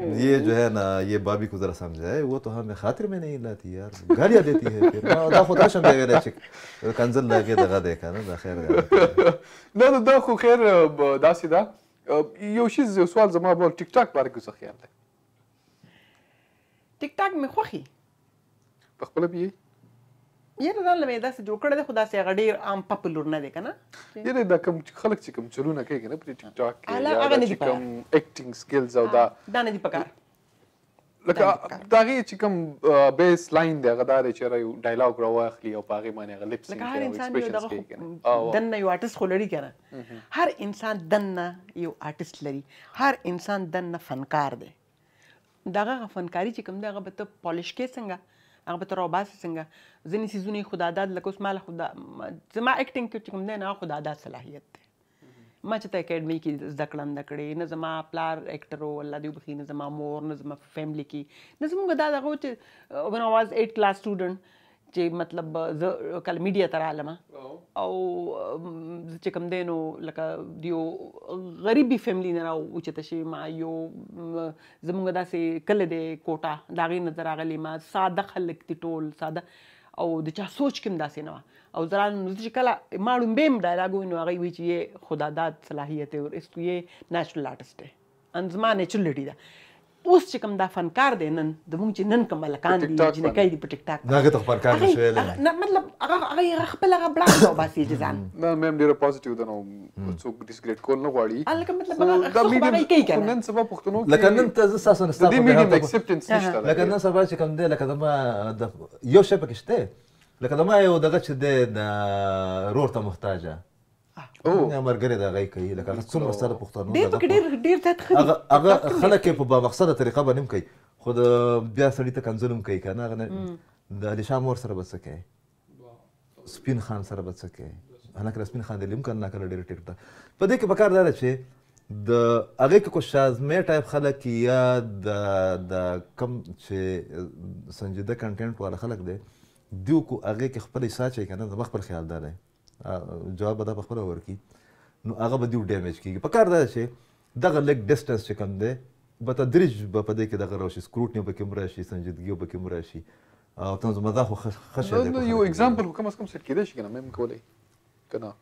ये जो है ना ये भाभी को जरा समझाए वो तो हमें खातिर में नहीं लाती यार गालियां देती है फिर دا خو دا شم دی ویلای چې کنزل لا کې دغه دی کنه دا خیر نه نه دا خو خیر داسې ده یو شی یو سوال زما بول ټیک ټاک باندې کوم خیال دی ټیک ټاک مې خوخي په خپل بي یره ځان لمه داسې جوړ کړی دی خو داسې هغه ډېر عام پاپولر نه دی که نه یره دا کوم خلک چې کوم چلونه کوي که نه پرې ټیک ټاک کې یا کوم اکټینګ سکلز او دا دا نه دي پکار لکه د هغې چې کوم بیس لاین دی هغه دا دی چې یاره یو ډایلاګ را واخلي او په هغې باندې هغه لپ لکه هر انسان یو دغه دننه یو آرټست خو لري که نه هر انسان دننه یو آرټست لري هر انسان دننه فنکار دی دغه فنکاري چې کوم دی هغه به ته پالش کې څنګه هغه به تر وباسي څنګه ځینې سیزونه خو د عادت لکه اوس ما له خو زما اکټینګ کې چې کوم دی نه هغه خو د عادت صلاحیت دی ما چې ته اکیډمي کې زده کړم د کړې نه زما پلار اکټر او الله دې وبخي نه زما مور نه زما فیملی کې نه زموږ دا دغه چې ون واز 8 کلاس سټوډنټ چې مطلب ز کل میډیا تر عالمه او چې کوم دینو لکه دیو غریبي فیملی نه راو چې تشي ما یو زمونږ داسې کله دې کوټه داغي نظر اغلی ما ساده خلک تی ټول ساده او د چا سوچ کوم داسې نه او زران نو چې کله ما لوم بیم ډایلاګ وینو هغه وی چې خداداد صلاحیت او استوی نېشنل آرټست انځما نېچرل ډی ده اوس چې کوم دا فنکار دی نن د مونږ چې نن کوم ملکان دي جنکۍ دي په ټیک ټاک دا غته خبر کار نشوي نه مطلب هغه هغه خپل هغه بلاک او باسي جزان نه مې ډیره پوزټیو ده نو څوک ډیسګریډ کول نه غواړي الکه مطلب هغه خبرې کوي کنه نن سبا پښتنو لکه نن ته زه ساسو نه ستاسو د میډیم اکسپټنس نشته لکه نن سبا چې کوم دی لکه دما یو شپه کې شته لکه دما یو دغه چې د رور ته محتاجه نه مرګره دا غي کوي لکه هغه څومره سره پښتنو ډېر پکې ډېر ډېر تات خدي هغه خلک په با مقصده طریقه باندې کوي خو د بیا سړی ته کنځلوم کوي کنه هغه د علي شاه مور سره بس کوي سپین خان سره بس کوي هنه کله سپین خان دلیم کنه کله ډېر ټیټ ده په دې کې پکار دار چې د هغه کې کو شازمه ټایپ خلک یا د د کم چې سنجیده کنټینټ والا خلک دي دیو کو هغه کې خپل ساچ کنه د خپل خیال دار دی جواب به دا په خپله ورکړي نو هغه به دیو ډیمیج کیږي په کار دا چې دغه لږ ډسټنس چې کم دی به تدریج به په دې کې دغه راشي سکروټني به کوم راشي سنجیدګي به کوم راشي او تاسو زما دا خو خشه دی یو اگزامپل کوم کم سټ کېدای شي کنه مې کولای کنه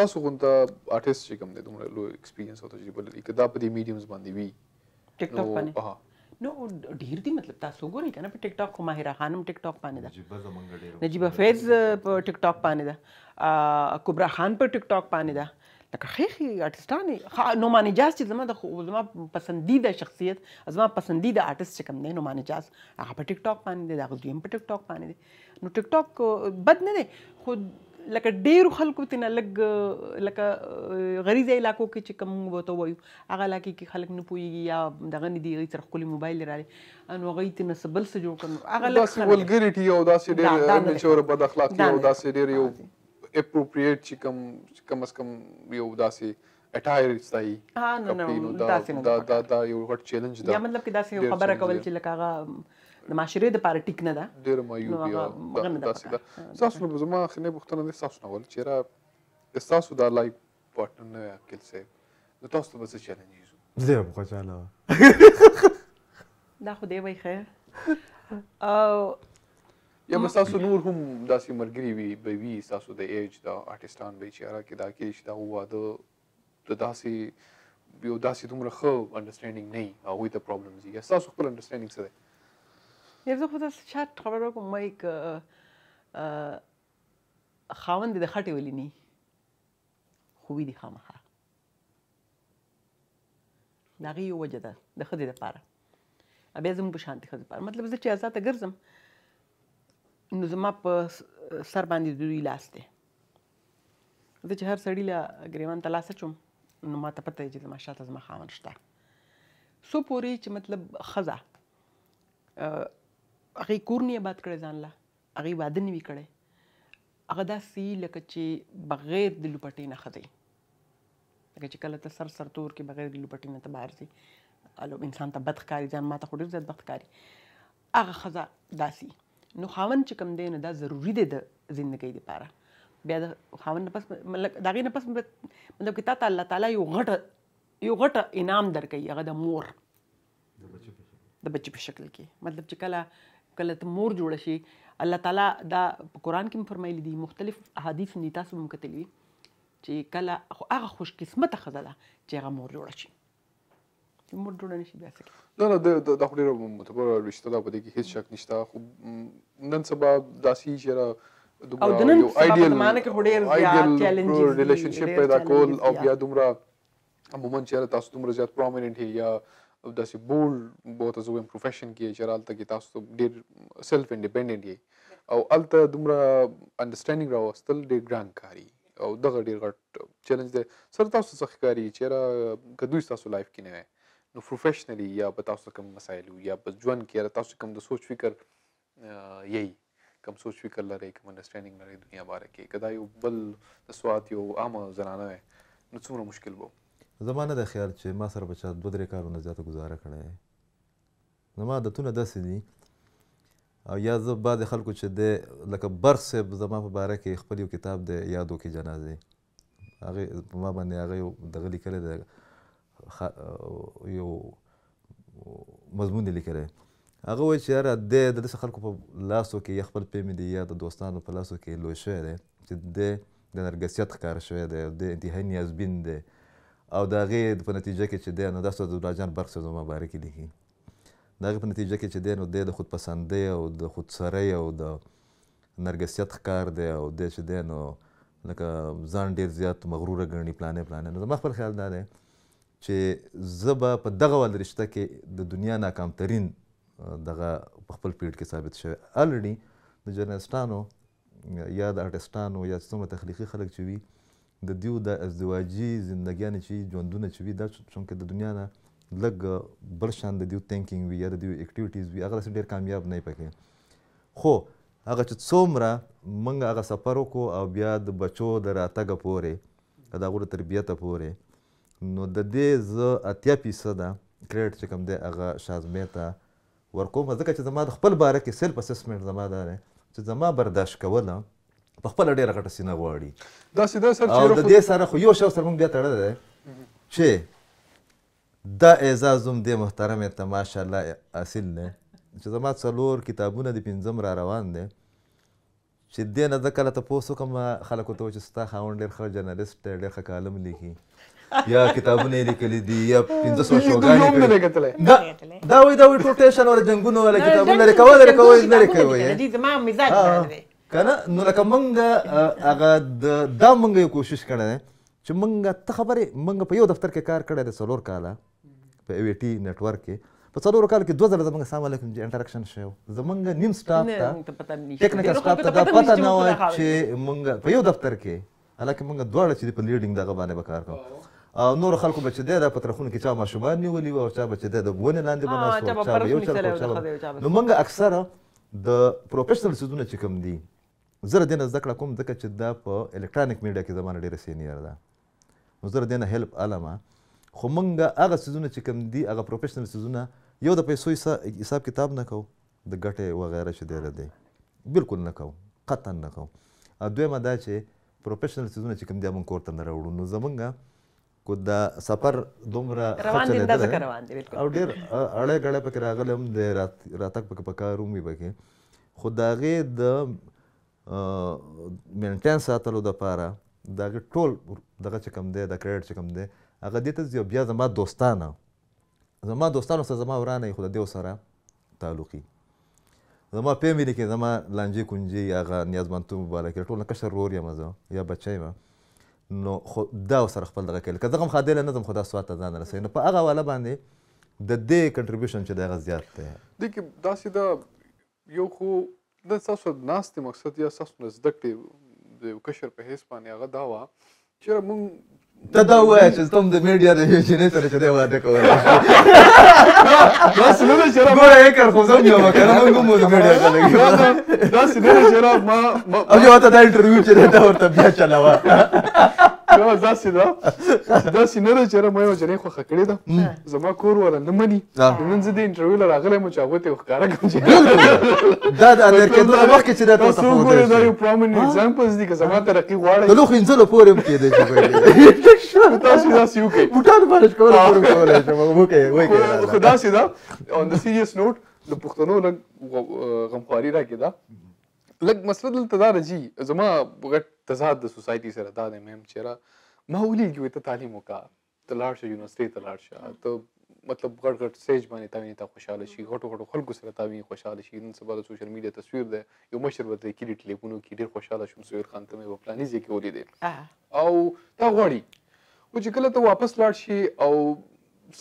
تاسو غون ته آرټیست چې کوم دی دومره لو ایکسپیرینس او تجربه لري کدا په دې میډیمز باندې وي ټیک ټاک باندې نو ډیر دي مطلب تاسو ګورئ کنه په ټیک ټاک خو ماهر خانم ټیک ټاک باندې ده نجيبه فیض په ټیک ټاک باندې ده کبرا خان په ټیک ټاک باندې ده لکه خېخي آرټستانې نعمان اجاز چې زما د زما پسندیده شخصیت زما پسندیده آرټست چې کوم دی نعمان اجاز هغه په ټیک ټاک باندې دی د هغه دویم په ټیک ټاک باندې دی نو ټیک ټاک بد نه دی خو لکه ډیرو خلکو تینا لګ لکه غریزه علاقو کې چې کوم وته وایو هغه علاقې کې خلک نه پويږي یا دغه نه دی غي تر خپل موبایل لري ان وغي تینا سبل سره جوړ کړو هغه لکه ولګریټي او داسې ډیر میچور بد اخلاقي او داسې ډیر یو اپروپریټ چې کوم کم اس کم یو داسې اټایر استای ها نو نو دا دا دا یو غټ چیلنج دا یا مطلب کې داسې خبره کول چې لکه هغه د معاشري د پاره ټیک نه ده ډیر مایوبي داسې ده تاسو نو زما خنه پوښتنه دي تاسو نو ول چیرې تاسو د لایف پارتنر نه عقل سه د تاسو ته څه چیلنجز زه به خوشاله دا خو دی وای خیر او یا بس تاسو نور هم داسې مرګري وي به وي تاسو د ایج دا آرټستان به چیرې کې دا کې شته هوا د داسې یو داسې دومره ښه انډرستانډینګ نه وي هغوی ته پرابلمز دي تاسو خپل انډرستانډینګ څه دی یو خو تاسو چا خبر کوم مې ک خاوند د خټې ولینی خو وی دي خامخه دغه یو وجه ده د خدای لپاره بیا زموږ په شان د خدای لپاره مطلب زه چې آزاد ګرځم نو زما په سر باندې دوی لاس دی زه چې هر سړی له ګریوان ته لاس اچوم نو ما ته پته چې زما شاته زما خاوند شته سو پوري چې مطلب خزه هغه کورنی آباد کړی ځانله هغه واده نه وکړي هغه داسې لکه چې بغیر د لوپټې نه خدي لکه چې کله ته سر سر تور کې بغیر د لوپټې نه ته بهر ځي الو انسان ته بد ښکاري ځان ماته خو ډېر زیات بد ښکاري هغه خزه داسې نو خاوند چې کم دی نه دا ضروری دی د ژوندۍ لپاره بیا د خاوند نه پس مطلب دا غي نه پس مطلب کې تا الله تعالی یو غټ یو غټ انعام درکې هغه د مور د بچو په شکل کې مطلب چې کله کله ته مور جوړ شي الله تعالی دا قران کې فرمایلی دي مختلف احادیث ني تاسو مم کتلی چې کله هغه خوش قسمت خزله چې هغه مور جوړ شي مور جوړ نه شي بیا څه نه نه د د خپل رب متبر رشتہ دا په دې کې هیڅ شک نشته خو نن سبا داسي چې او د نن ایډیل معنی کې هډیر زیات چیلنجز ریلیشنشپ پیدا کول او بیا دومره عموما چې تاسو دومره زیات پرومیننت یا او داسې بولډ به تاسو ویم پروفیشن کې چې رالته کې تاسو ډېر سیلف انډیپندنت یې او الته دومره انډرستانډینګ راوستل ډېر ګران کاری او دغه ډېر غټ چیلنج دی سر تاسو څه ښکاري چې را کدوې تاسو لایف کې نه نو پروفیشنلی یا په تاسو کوم مسایل یا په ژوند کې را تاسو کوم د سوچ فکر یی کوم سوچ فکر لري کوم انډرستانډینګ لري دنیا باره کې کدا یو بل د سوات یو عام زنانه نو څومره مشکل وو زما نه د خیال چې ما سره بچا دوه درې کارونه زیاته گزاره کړی زما عادتونه داسې دي او یا زه بعضې خلکو چې دی لکه برق صاحب زما په باره کې خپل یو کتاب دی یادو کې جنازې هغې په ما باندې هغه دغه لیکلی دی یو مضمون دی لیکلی هغه وایي چې یاره دی د داسې خلکو په لاسو کې یا خپل پیمې دی یا د دوستانو په لاسو کې لوی شوی دی چې دی د نرګسیت ښکاره شوی دی د انتهایي نیازبین دی او د هغې په نتیجه کې چې دی نو دا استاد عبدالجان برق صاحب زما باره کې لیکي د هغې په نتیجه کې چې دی نو دی د خودپسندۍ او د خودسرۍ او د نرګسیت ښکار دی او دی چې دی نو لکه ځان ډېر زیات مغروره ګڼي پلانې پلانې نو زما خپل خیال دا دی چې زه به په دغه ول رشته کې د دنیا ناکامترین دغه په خپل پیریډ کې ثابت شوی الریډي د جرنلسټانو یا د آرټسټانو یا څومره تخلیقي خلک چې وي د دیو د ازدواجي زندګیانې چې ژوندونه چې وي دا چونکې د دنیا نه لږ بل شان د دیو تینکینګ وي یا د دیو اکټیویټیز وي هغه داسې ډېر کامیاب نه پکې خو هغه چې څومره موږ هغه سفر وکړو او بیا د بچو د راتګه پورې د هغو د تربیته پورې نو د دې زه اتیا فیصده کریډ چې کوم دی هغه شازمې ته ورکوم ځکه چې زما د خپل باره کې سیلف اسسمنټ زما دا دی چې زما برداشت کوله په خپل ډیره غټه سینه غواړي دا سیده سر چې د دې سره خو یو شاو سره مونږ بیا تړل دی چې دا اعزاز هم دې محترم ته ماشاءالله اصل دی چې زما څلور کتابونه د پنځم را روان دي چې دې نه ځکه له تپوس وکم خلکو ته چې ستا خاوند ډېر ښه جرنالست دی ډېر ښه کالم لیکي یا کتابونه لیکلي دي یا 1500 شوګانې نه دا وای دا وای ټوټیشن ولا جنگونه ولا کتابونه لري کول لري کول نه لري کوي دي زما مزاج دی کنه نو لکه مونږ هغه د دا مونږ یو کوشش کړی دی چې مونږ ته خبرې مونږ په یو دفتر کې کار کړی دی څلور کاله په ای وی ټي نټورک کې په څلورو کال کې دوه ځله زمونږ سلام علیکم چې انټراکشن شو زمونږ نیم سټاف ته ټیکنیکل سټاف ته دا پته نه و چې مونږ په یو دفتر کې حالکه مونږ دواړه چې په لیډینګ دغه باندې به کار کوو او نور خلکو به چې دی دا په ترخونو کې چا ماشومان نیولي وو او چا به چې دی د ونې لاندې به ناست وو چا به یو چا نو مونږ اکثره د پروفیشنل سیزونه چې کوم دي زه له دې نه زده کړه کوم ځکه چې دا په الکترانیک میډیا کې زما نه ډېره سینیر ده نو زه له دې نه هیلپ اله خو مونږ هغه څیزونه چې کوم دي هغه پروفیشنل څیزونه یو د پیسو حساب کتاب نه کوو د ګټې وغیره چې دی دی بالکل نه کوو قطعا نه کوو دویمه دا چې پروفیشنل څیزونه چې کوم دي موږ کور ته نه راوړو نو زمونږ کو دا سفر دومره روان دي اندازه روان دي بالکل او ډېر اړې ګړې پکې راغلم د راتک پکې پکاروم وي پکې خو داغه د مینټینس ساتلو دپاره د هغه ټول دغه چې کوم دی د کریډټ چې کوم دی هغه دې ته بیا زما دوستانه زما دوستانو سره زما ورانه خو د دې سره تعلقي زما پیم ویني کې زما لانجې کونجې هغه نیازمنتوب مبارک ټول کشر رور یم زه یا بچی یم نو خو دا سره خپل دغه کړل که زه هم خادله نه ځم خو دا سوات ته ځان رسوي نو په هغه والا باندې د دې کنټریبیوشن چې دغه زیات دی دې کې داسې دا یو خو د تاسو د ناستې مقصد یا تاسو نه زده کړې د یو کشر په حیث باندې هغه دا وه چېرې مونږ ته دا وایه چې تم د میډیا د یوجینې سره چې دی واده کولی دا سنونه شراب ګوره یې کار خو زه هم یم که نه موږ هم د میډیا خلک دا سنونه شراب ما او یو ته دا انټرویو چې دی دا ورته بیا چلاوه یو داسې ده داسې نه ده چې یاره ما یوه جنۍ خوښه کړې ده زما کور والا نه مني نن زه دې انټرویو له راغلی یم چې هغوی ته یې ښکاره کړم چې دا د امریکېدلو مخکې چې دا تاسو وګورئ دا یو پرامن اګزامپلز دي که زما ترقي غواړئ د لوښو انځلو پورې هم کېدای شي تاسو دا سیو کې بوتان بارش کول شروع کولای شم مو کې وای کې خدا سي دا اون د سیریس نوټ د پښتنو لږ غمخواري راکې دا لږ مسله دلته دا راځي زما غټ تضاد د سوسایټي سره دا دی مېم چیرې ما ولي کې ته تعلیم وکړه ته لاړ شې یونیورسيټي ته لاړ شې ته مطلب غټ غټ سیج باندې تاوینې ته خوشاله شي غټو غټو خلکو سره تاوینې خوشاله شي نن سبا د سوشل میډیا تصویر دی یو مشر به د کلي ټلیفونو کې ډېر خوشاله شوم سویر خان ته مې په فلاني ځای کې ولیدې او دا غواړي خو چې کله ته واپس لاړ شي او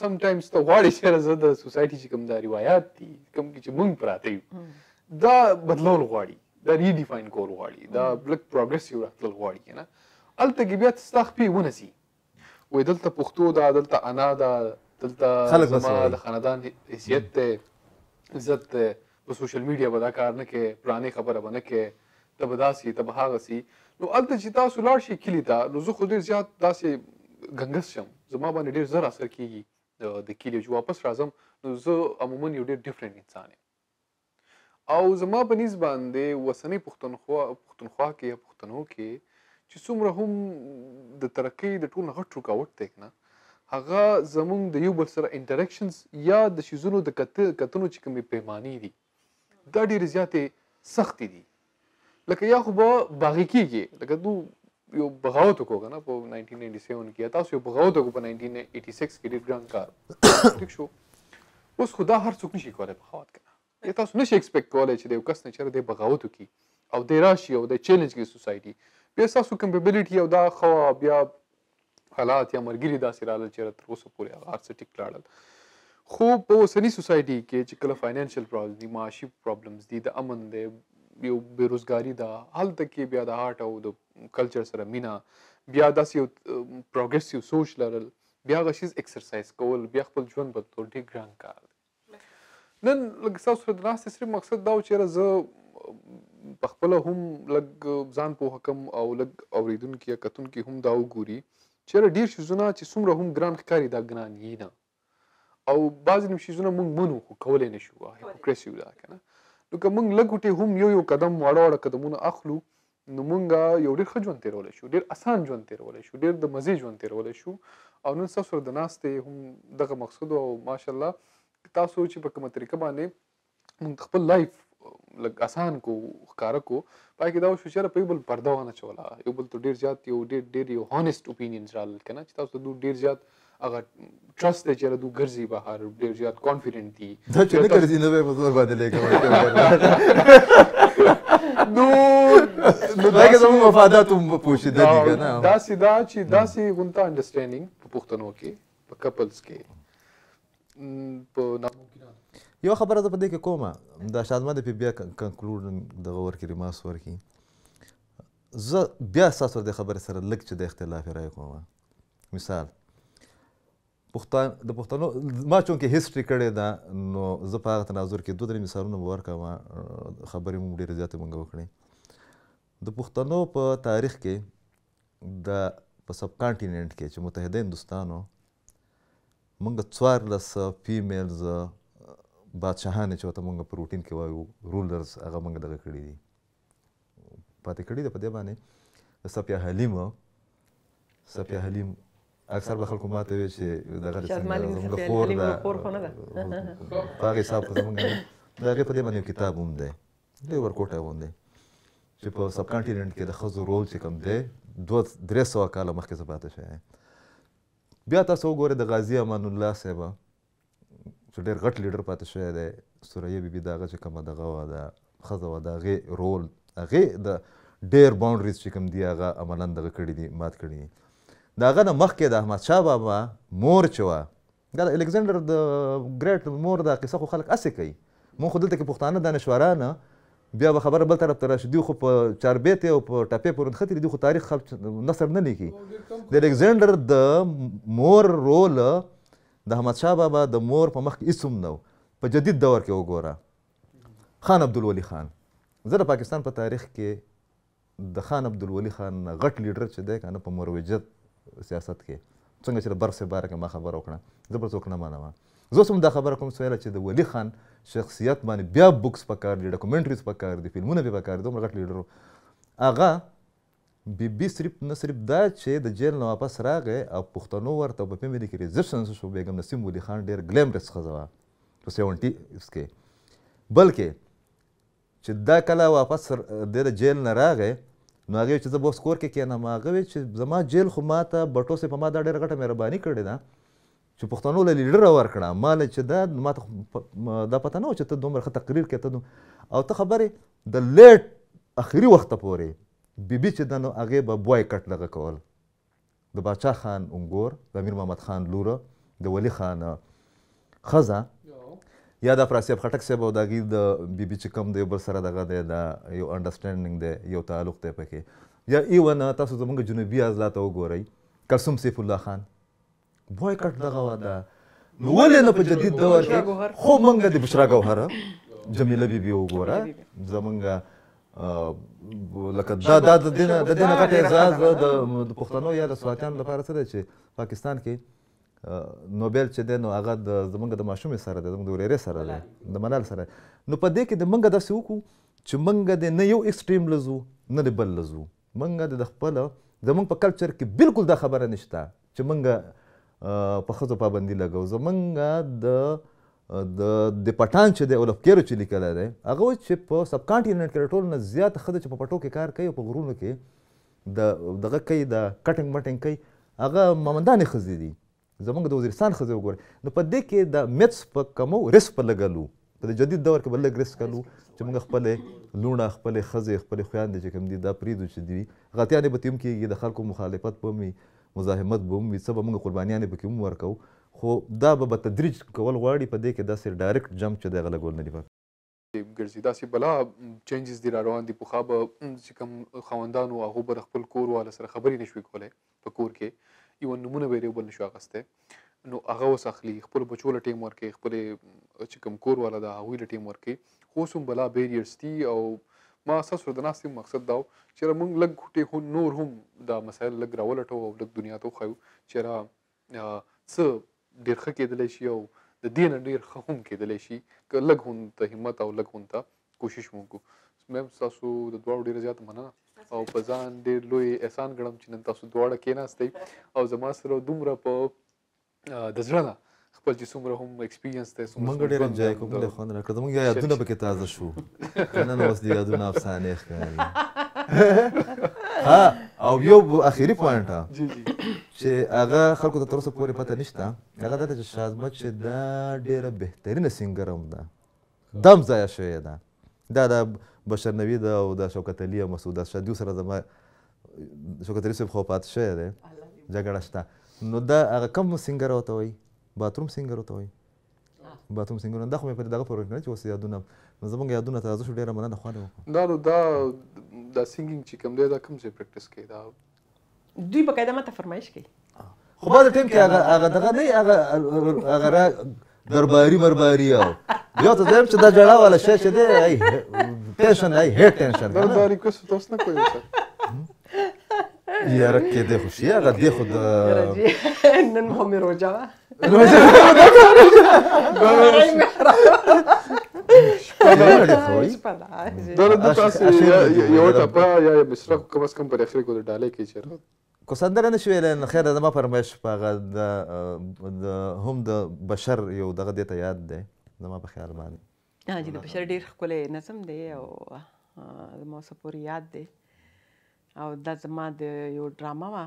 سم ټایمز ته غواړي چې زه د سوسایټي چې کوم دا روایات دي کوم کې چې مونږ پراته یو دا بدلول غواړي دا ریډیفاین کول غواړي دا بلک پروګرس یو راتل غواړي نه الته کې بیا ستخ په ونسي وې دلته پښتو دا دلته انا دا دلته خلک زما د خاندان حیثیت ته عزت ته په سوشل میډیا به دا کار نه کې پرانې خبره به نه کې ته به داسې ته به هغه سي نو هلته چې تاسو لاړ شئ کلي ته نو زه خو ډېر زیات داسې ګنګس شم زما باندې ډېر زر اثر کېږي د کلي چې واپس راځم نو زه عموما یو ډېر ډفرنټ انسان یم او زما په نس باندې وسنی پښتونخوا پښتونخوا کې پښتنو کې چې څومره هم د ترقۍ د ټول غټ رکاوټ دی نه هغه زمونږ د یو بل سره انټریکشنز یا د شیزونو د کتنو چې کومې پیمانې دي دا ډېرې زیاتې سختې دي لکه یا خو به باغې کېږي لکه دو یو بغاوت وکړو که نه په 1997 کې یا تاسو یو بغاوت وکړو په 1986 کې ډېر ګران کار ټیک شو اوس خو دا هر څوک نشي کولی بغاوت که نه یا تاسو نشي اکسپیکټ کولی چې د یو کس نه چېرې دی بغاوت وکړي او دی راشي او د چیلنج کې سوسایټي بیا ستاسو کمپیبلیټي او دا خوا بیا حالات یا مرګري داسې رااله چې تر اوسه پورې هغه څه ټیک لاړل خو په اوسنۍ سوسایټي کې چې کله فاینانشل پرابلم دي معاشي پرابلمز دي د امن دی یو بیروزګاری ده هلته کې بیا د هارت او د کلچر سره مینا بیا داسې یو پروګرسیو سوچ لرل بیا غشیز ایکسرسایز کول بیا خپل ژوند بدلول ډېر ګران کار دی نن لږ تاسو سره د ناستې صرف مقصد دا و چې زه پخپله هم لږ ځان پوه کم او لږ اورېدونکي یا کتونکي هم دا وګوري چیرې ډیر شیزونه چې څومره هم ګران ښکاري دا ګران یې نه او بعضې نیم شیزونه موږ منو خو کولی نه شو هیپوکریسي ده که نه نو که موږ لږ ګوټې هم یو یو قدم واړه واړه قدمونه اخلو نو مونږ یو ډېر ښه ژوند تېرولی شو ډېر اسان ژوند تېرولی شو ډېر د مزې ژوند تېرولی شو او نن ستاسو سره د ناستې هم دغه مقصد او ماشاءالله تاسو چې په کومه طریقه باندې مونږ خپل لایف لګ اسان کو ښکارا کو پای کې دا شو چې په بل پرده ونه چولا یو بل ته ډیر زیات یو ډیر ډیر یو هانست اپینینز رال کنه چې تاسو دوه ډیر زیات هغه ټرست دی چې دوه ګرځي بهر ډیر زیات کانفیډنٹ دي دا چې نه ګرځي نه به مزور باندې لګو نو نو دا که زموږ مفادات هم پوښیدل دي کنه دا سیدا چې دا سی غونټه انډرستانډینګ په پښتنو کې په کپلز کې یو خبره زه په دې کې کومه دا شادمه د بیا کنکلوډ دغه ورکې ریماس ورکې زه بیا ستاسو د خبرې سره لږ چې د اختلاف رای کوم مثال پښتون د پښتنو ما چون کې هیستوري کړې ده نو زه په هغه تناظر کې دوه درې مثالونه به ورکوم خبرې مو ډېرې زیاتې مونږ وکړې د پښتنو په تاریخ کې د په سب کانټیننټ کې چې متحده هندوستانو مونږ څوارلس فیمیلز بادشاهانه چې ورته مونږ په روټین کې وایو رولرز هغه مونږ دغه کړي دي پاتې کړي ده په دې باندې سپیا حلیم سپیا حلیم اکثر به خلکو ماته وی چې دغه څنګه زموږ خور ده خور خو نه ده هغه حساب زموږ دغه په دې باندې کتاب هم ده دوی ورکوټه وندې چې په سب کانټیننت کې د خزو رول چې کم ده دوه درې سوه کاله مخکې زباته شوی بیا تاسو وګورئ د غازی امان الله صاحب چې ډېر غټ لیډر پاتې شوی دی سوریا بیبي د هغه چې کومه دغه وه د ښځه وه د هغې رول هغې د ډېر باونډریز چې کوم دي هغه عملا دغه کړي دي مات کړي دي د هغه نه مخکې د احمدشاه بابا مور چې وه دا د الکزندر د ګریټ مور دا قصه خو خلک هسې کوي مونږ خو دلته کې پښتانه دانشورانه بیا به خبره بل طرف ته راشي دوی خو په چاربیتې او په ټپې پورې نښتي دوی خو تاریخ خلک نثر نه لیکي د الکزندر د مور رول د احمدشاه بابا د مور په مخ کې هیڅ نه په جدید دور کې وګوره خان عبدالولي خان زه د پاکستان په تاریخ کې د خان عبدالولي خان غټ لیډر چې دی که نه په مروجت سیاست کې څنګه چې د بر صاحب باره کې ما خبره وکړه زه بل څوک نه منم زه اوس هم دا خبره کوم سویله چې د ولي خان شخصیت باندې بیا بوکس پکار دي ډاکومنټریز پکار دي فلمونه به پکار دي دومره غټ لیډر هغه بي بي صرف نه صرف دا چې د جیل نه واپس راغی او پښتنو ورته په پیمې کې ریزپشن شو بیګم نسیم ولی خان ډیر ګلیمرس خزوا په 70 کې بلکې چې دا کله واپس د جیل نه راغی نو هغه چې زه به سکور کې کېنم هغه چې زما جیل خو ما ته بټو سه په ما دا ډیره غټه مهرباني کړې ده چې پښتنو له لیډر ورکړه ما له چې دا ما ته دا پته نه و چې ته دومره ښه تقریر کې ته او ته خبرې د لیټ اخري وخته پورې بیبي چې ده نو هغې به بوایکټ دغه کول د باچا خان انګور د امیر محمد خان لوره د ولی خان ښځه یا د افراسیاب خټک صاحب او د هغې د بیبي چې کوم د یو بل سره دغه دی دا یو انډرسټینډنګ دی یو تعلق دی پکې یا ایون تاسو زموږ جنوبي عضله ته وګورئ کلثوم سیف الله خان بوایکټ دغه وه ده نو ولې نه په جدید دور کې خو مونږ د بشرا ګوهره جمیله بیبي وګوره زمونږ لکه دا دا د دینه د دینه غټ اعزاز د پښتنو یا د سواتیانو لپاره څه دی چې پاکستان کې نوبل چې دی نو هغه زمونږ د ماشومې سره دی زمونږ د ورېرې سره دی د ملال سره نو په دې کې د مونږ داسې وکړو چې مونږ د نه یو اکسټریم لزو نه د بل لزو مونږ د خپل زمونږ په کلچر کې بالکل دا خبره نشته چې مونږ په ښځو پابندي لګو زمونږ د د د پټان چې دی اولف کیرو چې لیکلی دی هغه وایي چې په سب کانټیننټ کې ټول نه زیات ښه چې په پټو کې کار کوي او په غرونو کې د دغه کوي د کټینګ مټینګ کوي هغه مامندانې ښځې دي زمونږ د وزیرستان ښځې وګورئ نو په دې کې د میتس په کمو رسک په لګلو په د جدید دور کې به لږ رسک کلو چې موږ خپلې لوڼه خپلې ښځې خپلې خویندې چې کوم دي دا پرېږدو چې دوی غلطیانې به تې هم کېږي د خلکو مخالفت به هم وي مزاحمت به هم وي څه به موږ قربانیانې پکې هم ورکوو خو دا به په تدریج کول غواړي په دې کې داسې ډایرکټ جمپ چې دی هغه لګول نه دي پکار ګرځي داسې بلا چینجز دي را روان دي په خا به چې کوم خاوندانو هغه بر خپل کور والا سره خبرې نشوي کولای په کور کې یو نمونه به ریبل نشو اغسته نو هغه وس اخلي خپل بچو له ټیم ورکې خپل چې کوم کور والا د هغوی له ټیم ورکې اوس هم بلا بیریرز دي او ما اساس ور د ناستې مقصد دا چې موږ لږ ټوټې هو نور هم دا مسایل لږ راولټو او لږ دنیا ته خو چې را څه ډېر ښه کېدلی شي او د دې نه ډېر ښه هم کېدلی شي که لږ هم ته همت او لږ هم ته کوشش وکړو میم ستاسو د دواړو ډېره زیاته مننه او په ځان ډېر لوی احسان ګڼم چې نن تاسو دواړه کېناستئ او زما سره دومره په د زړه نه خپل چې څومره هم ایکسپیرینس دی موږ ډېر انجوای کوم له خوند راکړه موږ یادونه پکې تازه شو نن اوس د یادونه افسانې ښکاري ها او یو اخیری پوینټ چې هغه خلکو ته تر اوسه پورې پته نشته هغه دا چې شازمت چې دا ډیره بهترینه سینګر هم ده دم ضایع شوې ده دا د بشر نوید او د شوکت علي او مسعود شادي سره زما شوکت علي صاحب خو پات شوی دی جګړه شته نو دا هغه کوم سینګر ورته وایي باتروم سینګر ورته وایي باتروم سینګر دا خو مې پر دغه پروګرام کې اوس یادونه نو زمونږ یادونه تازه شو ډیره مننه خوانه وکړه دا نو دا دا سینګینګ چې کوم دی دا کوم ځای پریکټس کوي دا دوی به قاعده ماته فرمایش کوي خو بعد ټیم کې هغه هغه دغه نه هغه هغه درباری مرباری او یو ته دیم چې دا جړا والا شې چې دی ای ټینشن ای هې ټینشن درباری کو څه تاسو نه کوی یاره کې دې خوشي هغه دې خود نن مو مې روجا دا د تاسو یو ټپا یا بسره کوم کم پر اخر کو ډاله کې چیرې کو سندره نشي ویلی نو خیر زما فرمایش په هغه د هم د بشر یو دغه دې ته یاد دی زما په خیال باندې نه جی د بشر ډېر ښکلی نظم دی او زما څه پورې یاد دی او دا زما د یو ډرامه وه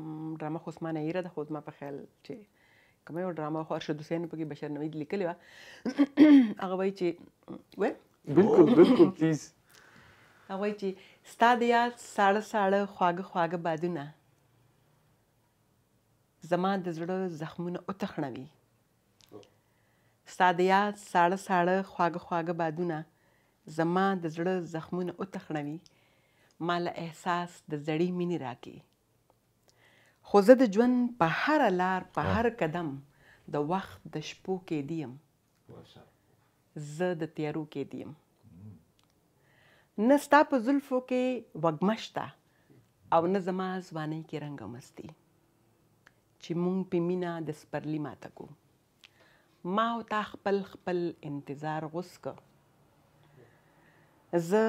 ډرامه خو عثمانه ایره ده خو زما په خیال چې کومه یو ډرامه خو ارشد حسین پکې بشر نوید لیکلې وه هغه وایي چې وایي بالکل بالکل پلیز هغه وایي چې ستا د یاد ساړه ساړه خواږه خواږه بادونه زما د زړه زخمونه وتخڼوي ستا د یاد ساړه ساړه خواږه خواږه بادونه زما د زړه زخمونه وتخڼوي ما له احساس د زړې مینې راکې خو زه د ژوند په هر لار په هر قدم د وخت د شپو کې دیم زه د تیارو کې دیم نه ستا په زلفو کې وږمه شته او نه زما ځوانۍ کې رنګ او مستي چې مونږ په مینه د سپرلي ماته کو ما او تا خپل خپل انتظار غوس کو زه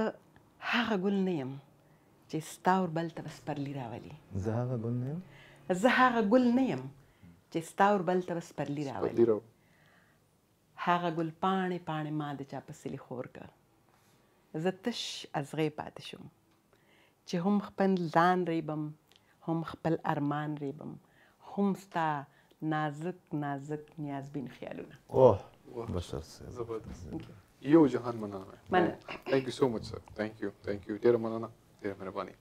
هغه ګل نه یم چې ستا اوربل ته سپرلي راولي زه هغه ګل نه یم زه هغه ګل نه یم چې ستا اوربل ته سپرلي راولي هغه ګل پاڼې پاڼې ما د چا په سلی خور که زه تش ازغې پاتې شوم چې هم خپل ځان ریبم هم خپل ارمان ریبم هم ستا نازک نازک نیازبین خیالونه اوه بشر زبردست یو جهان مننه مننه ثانک یو سو مچ سر ثانک یو ثانک یو ډیر مننه ډیر مهرباني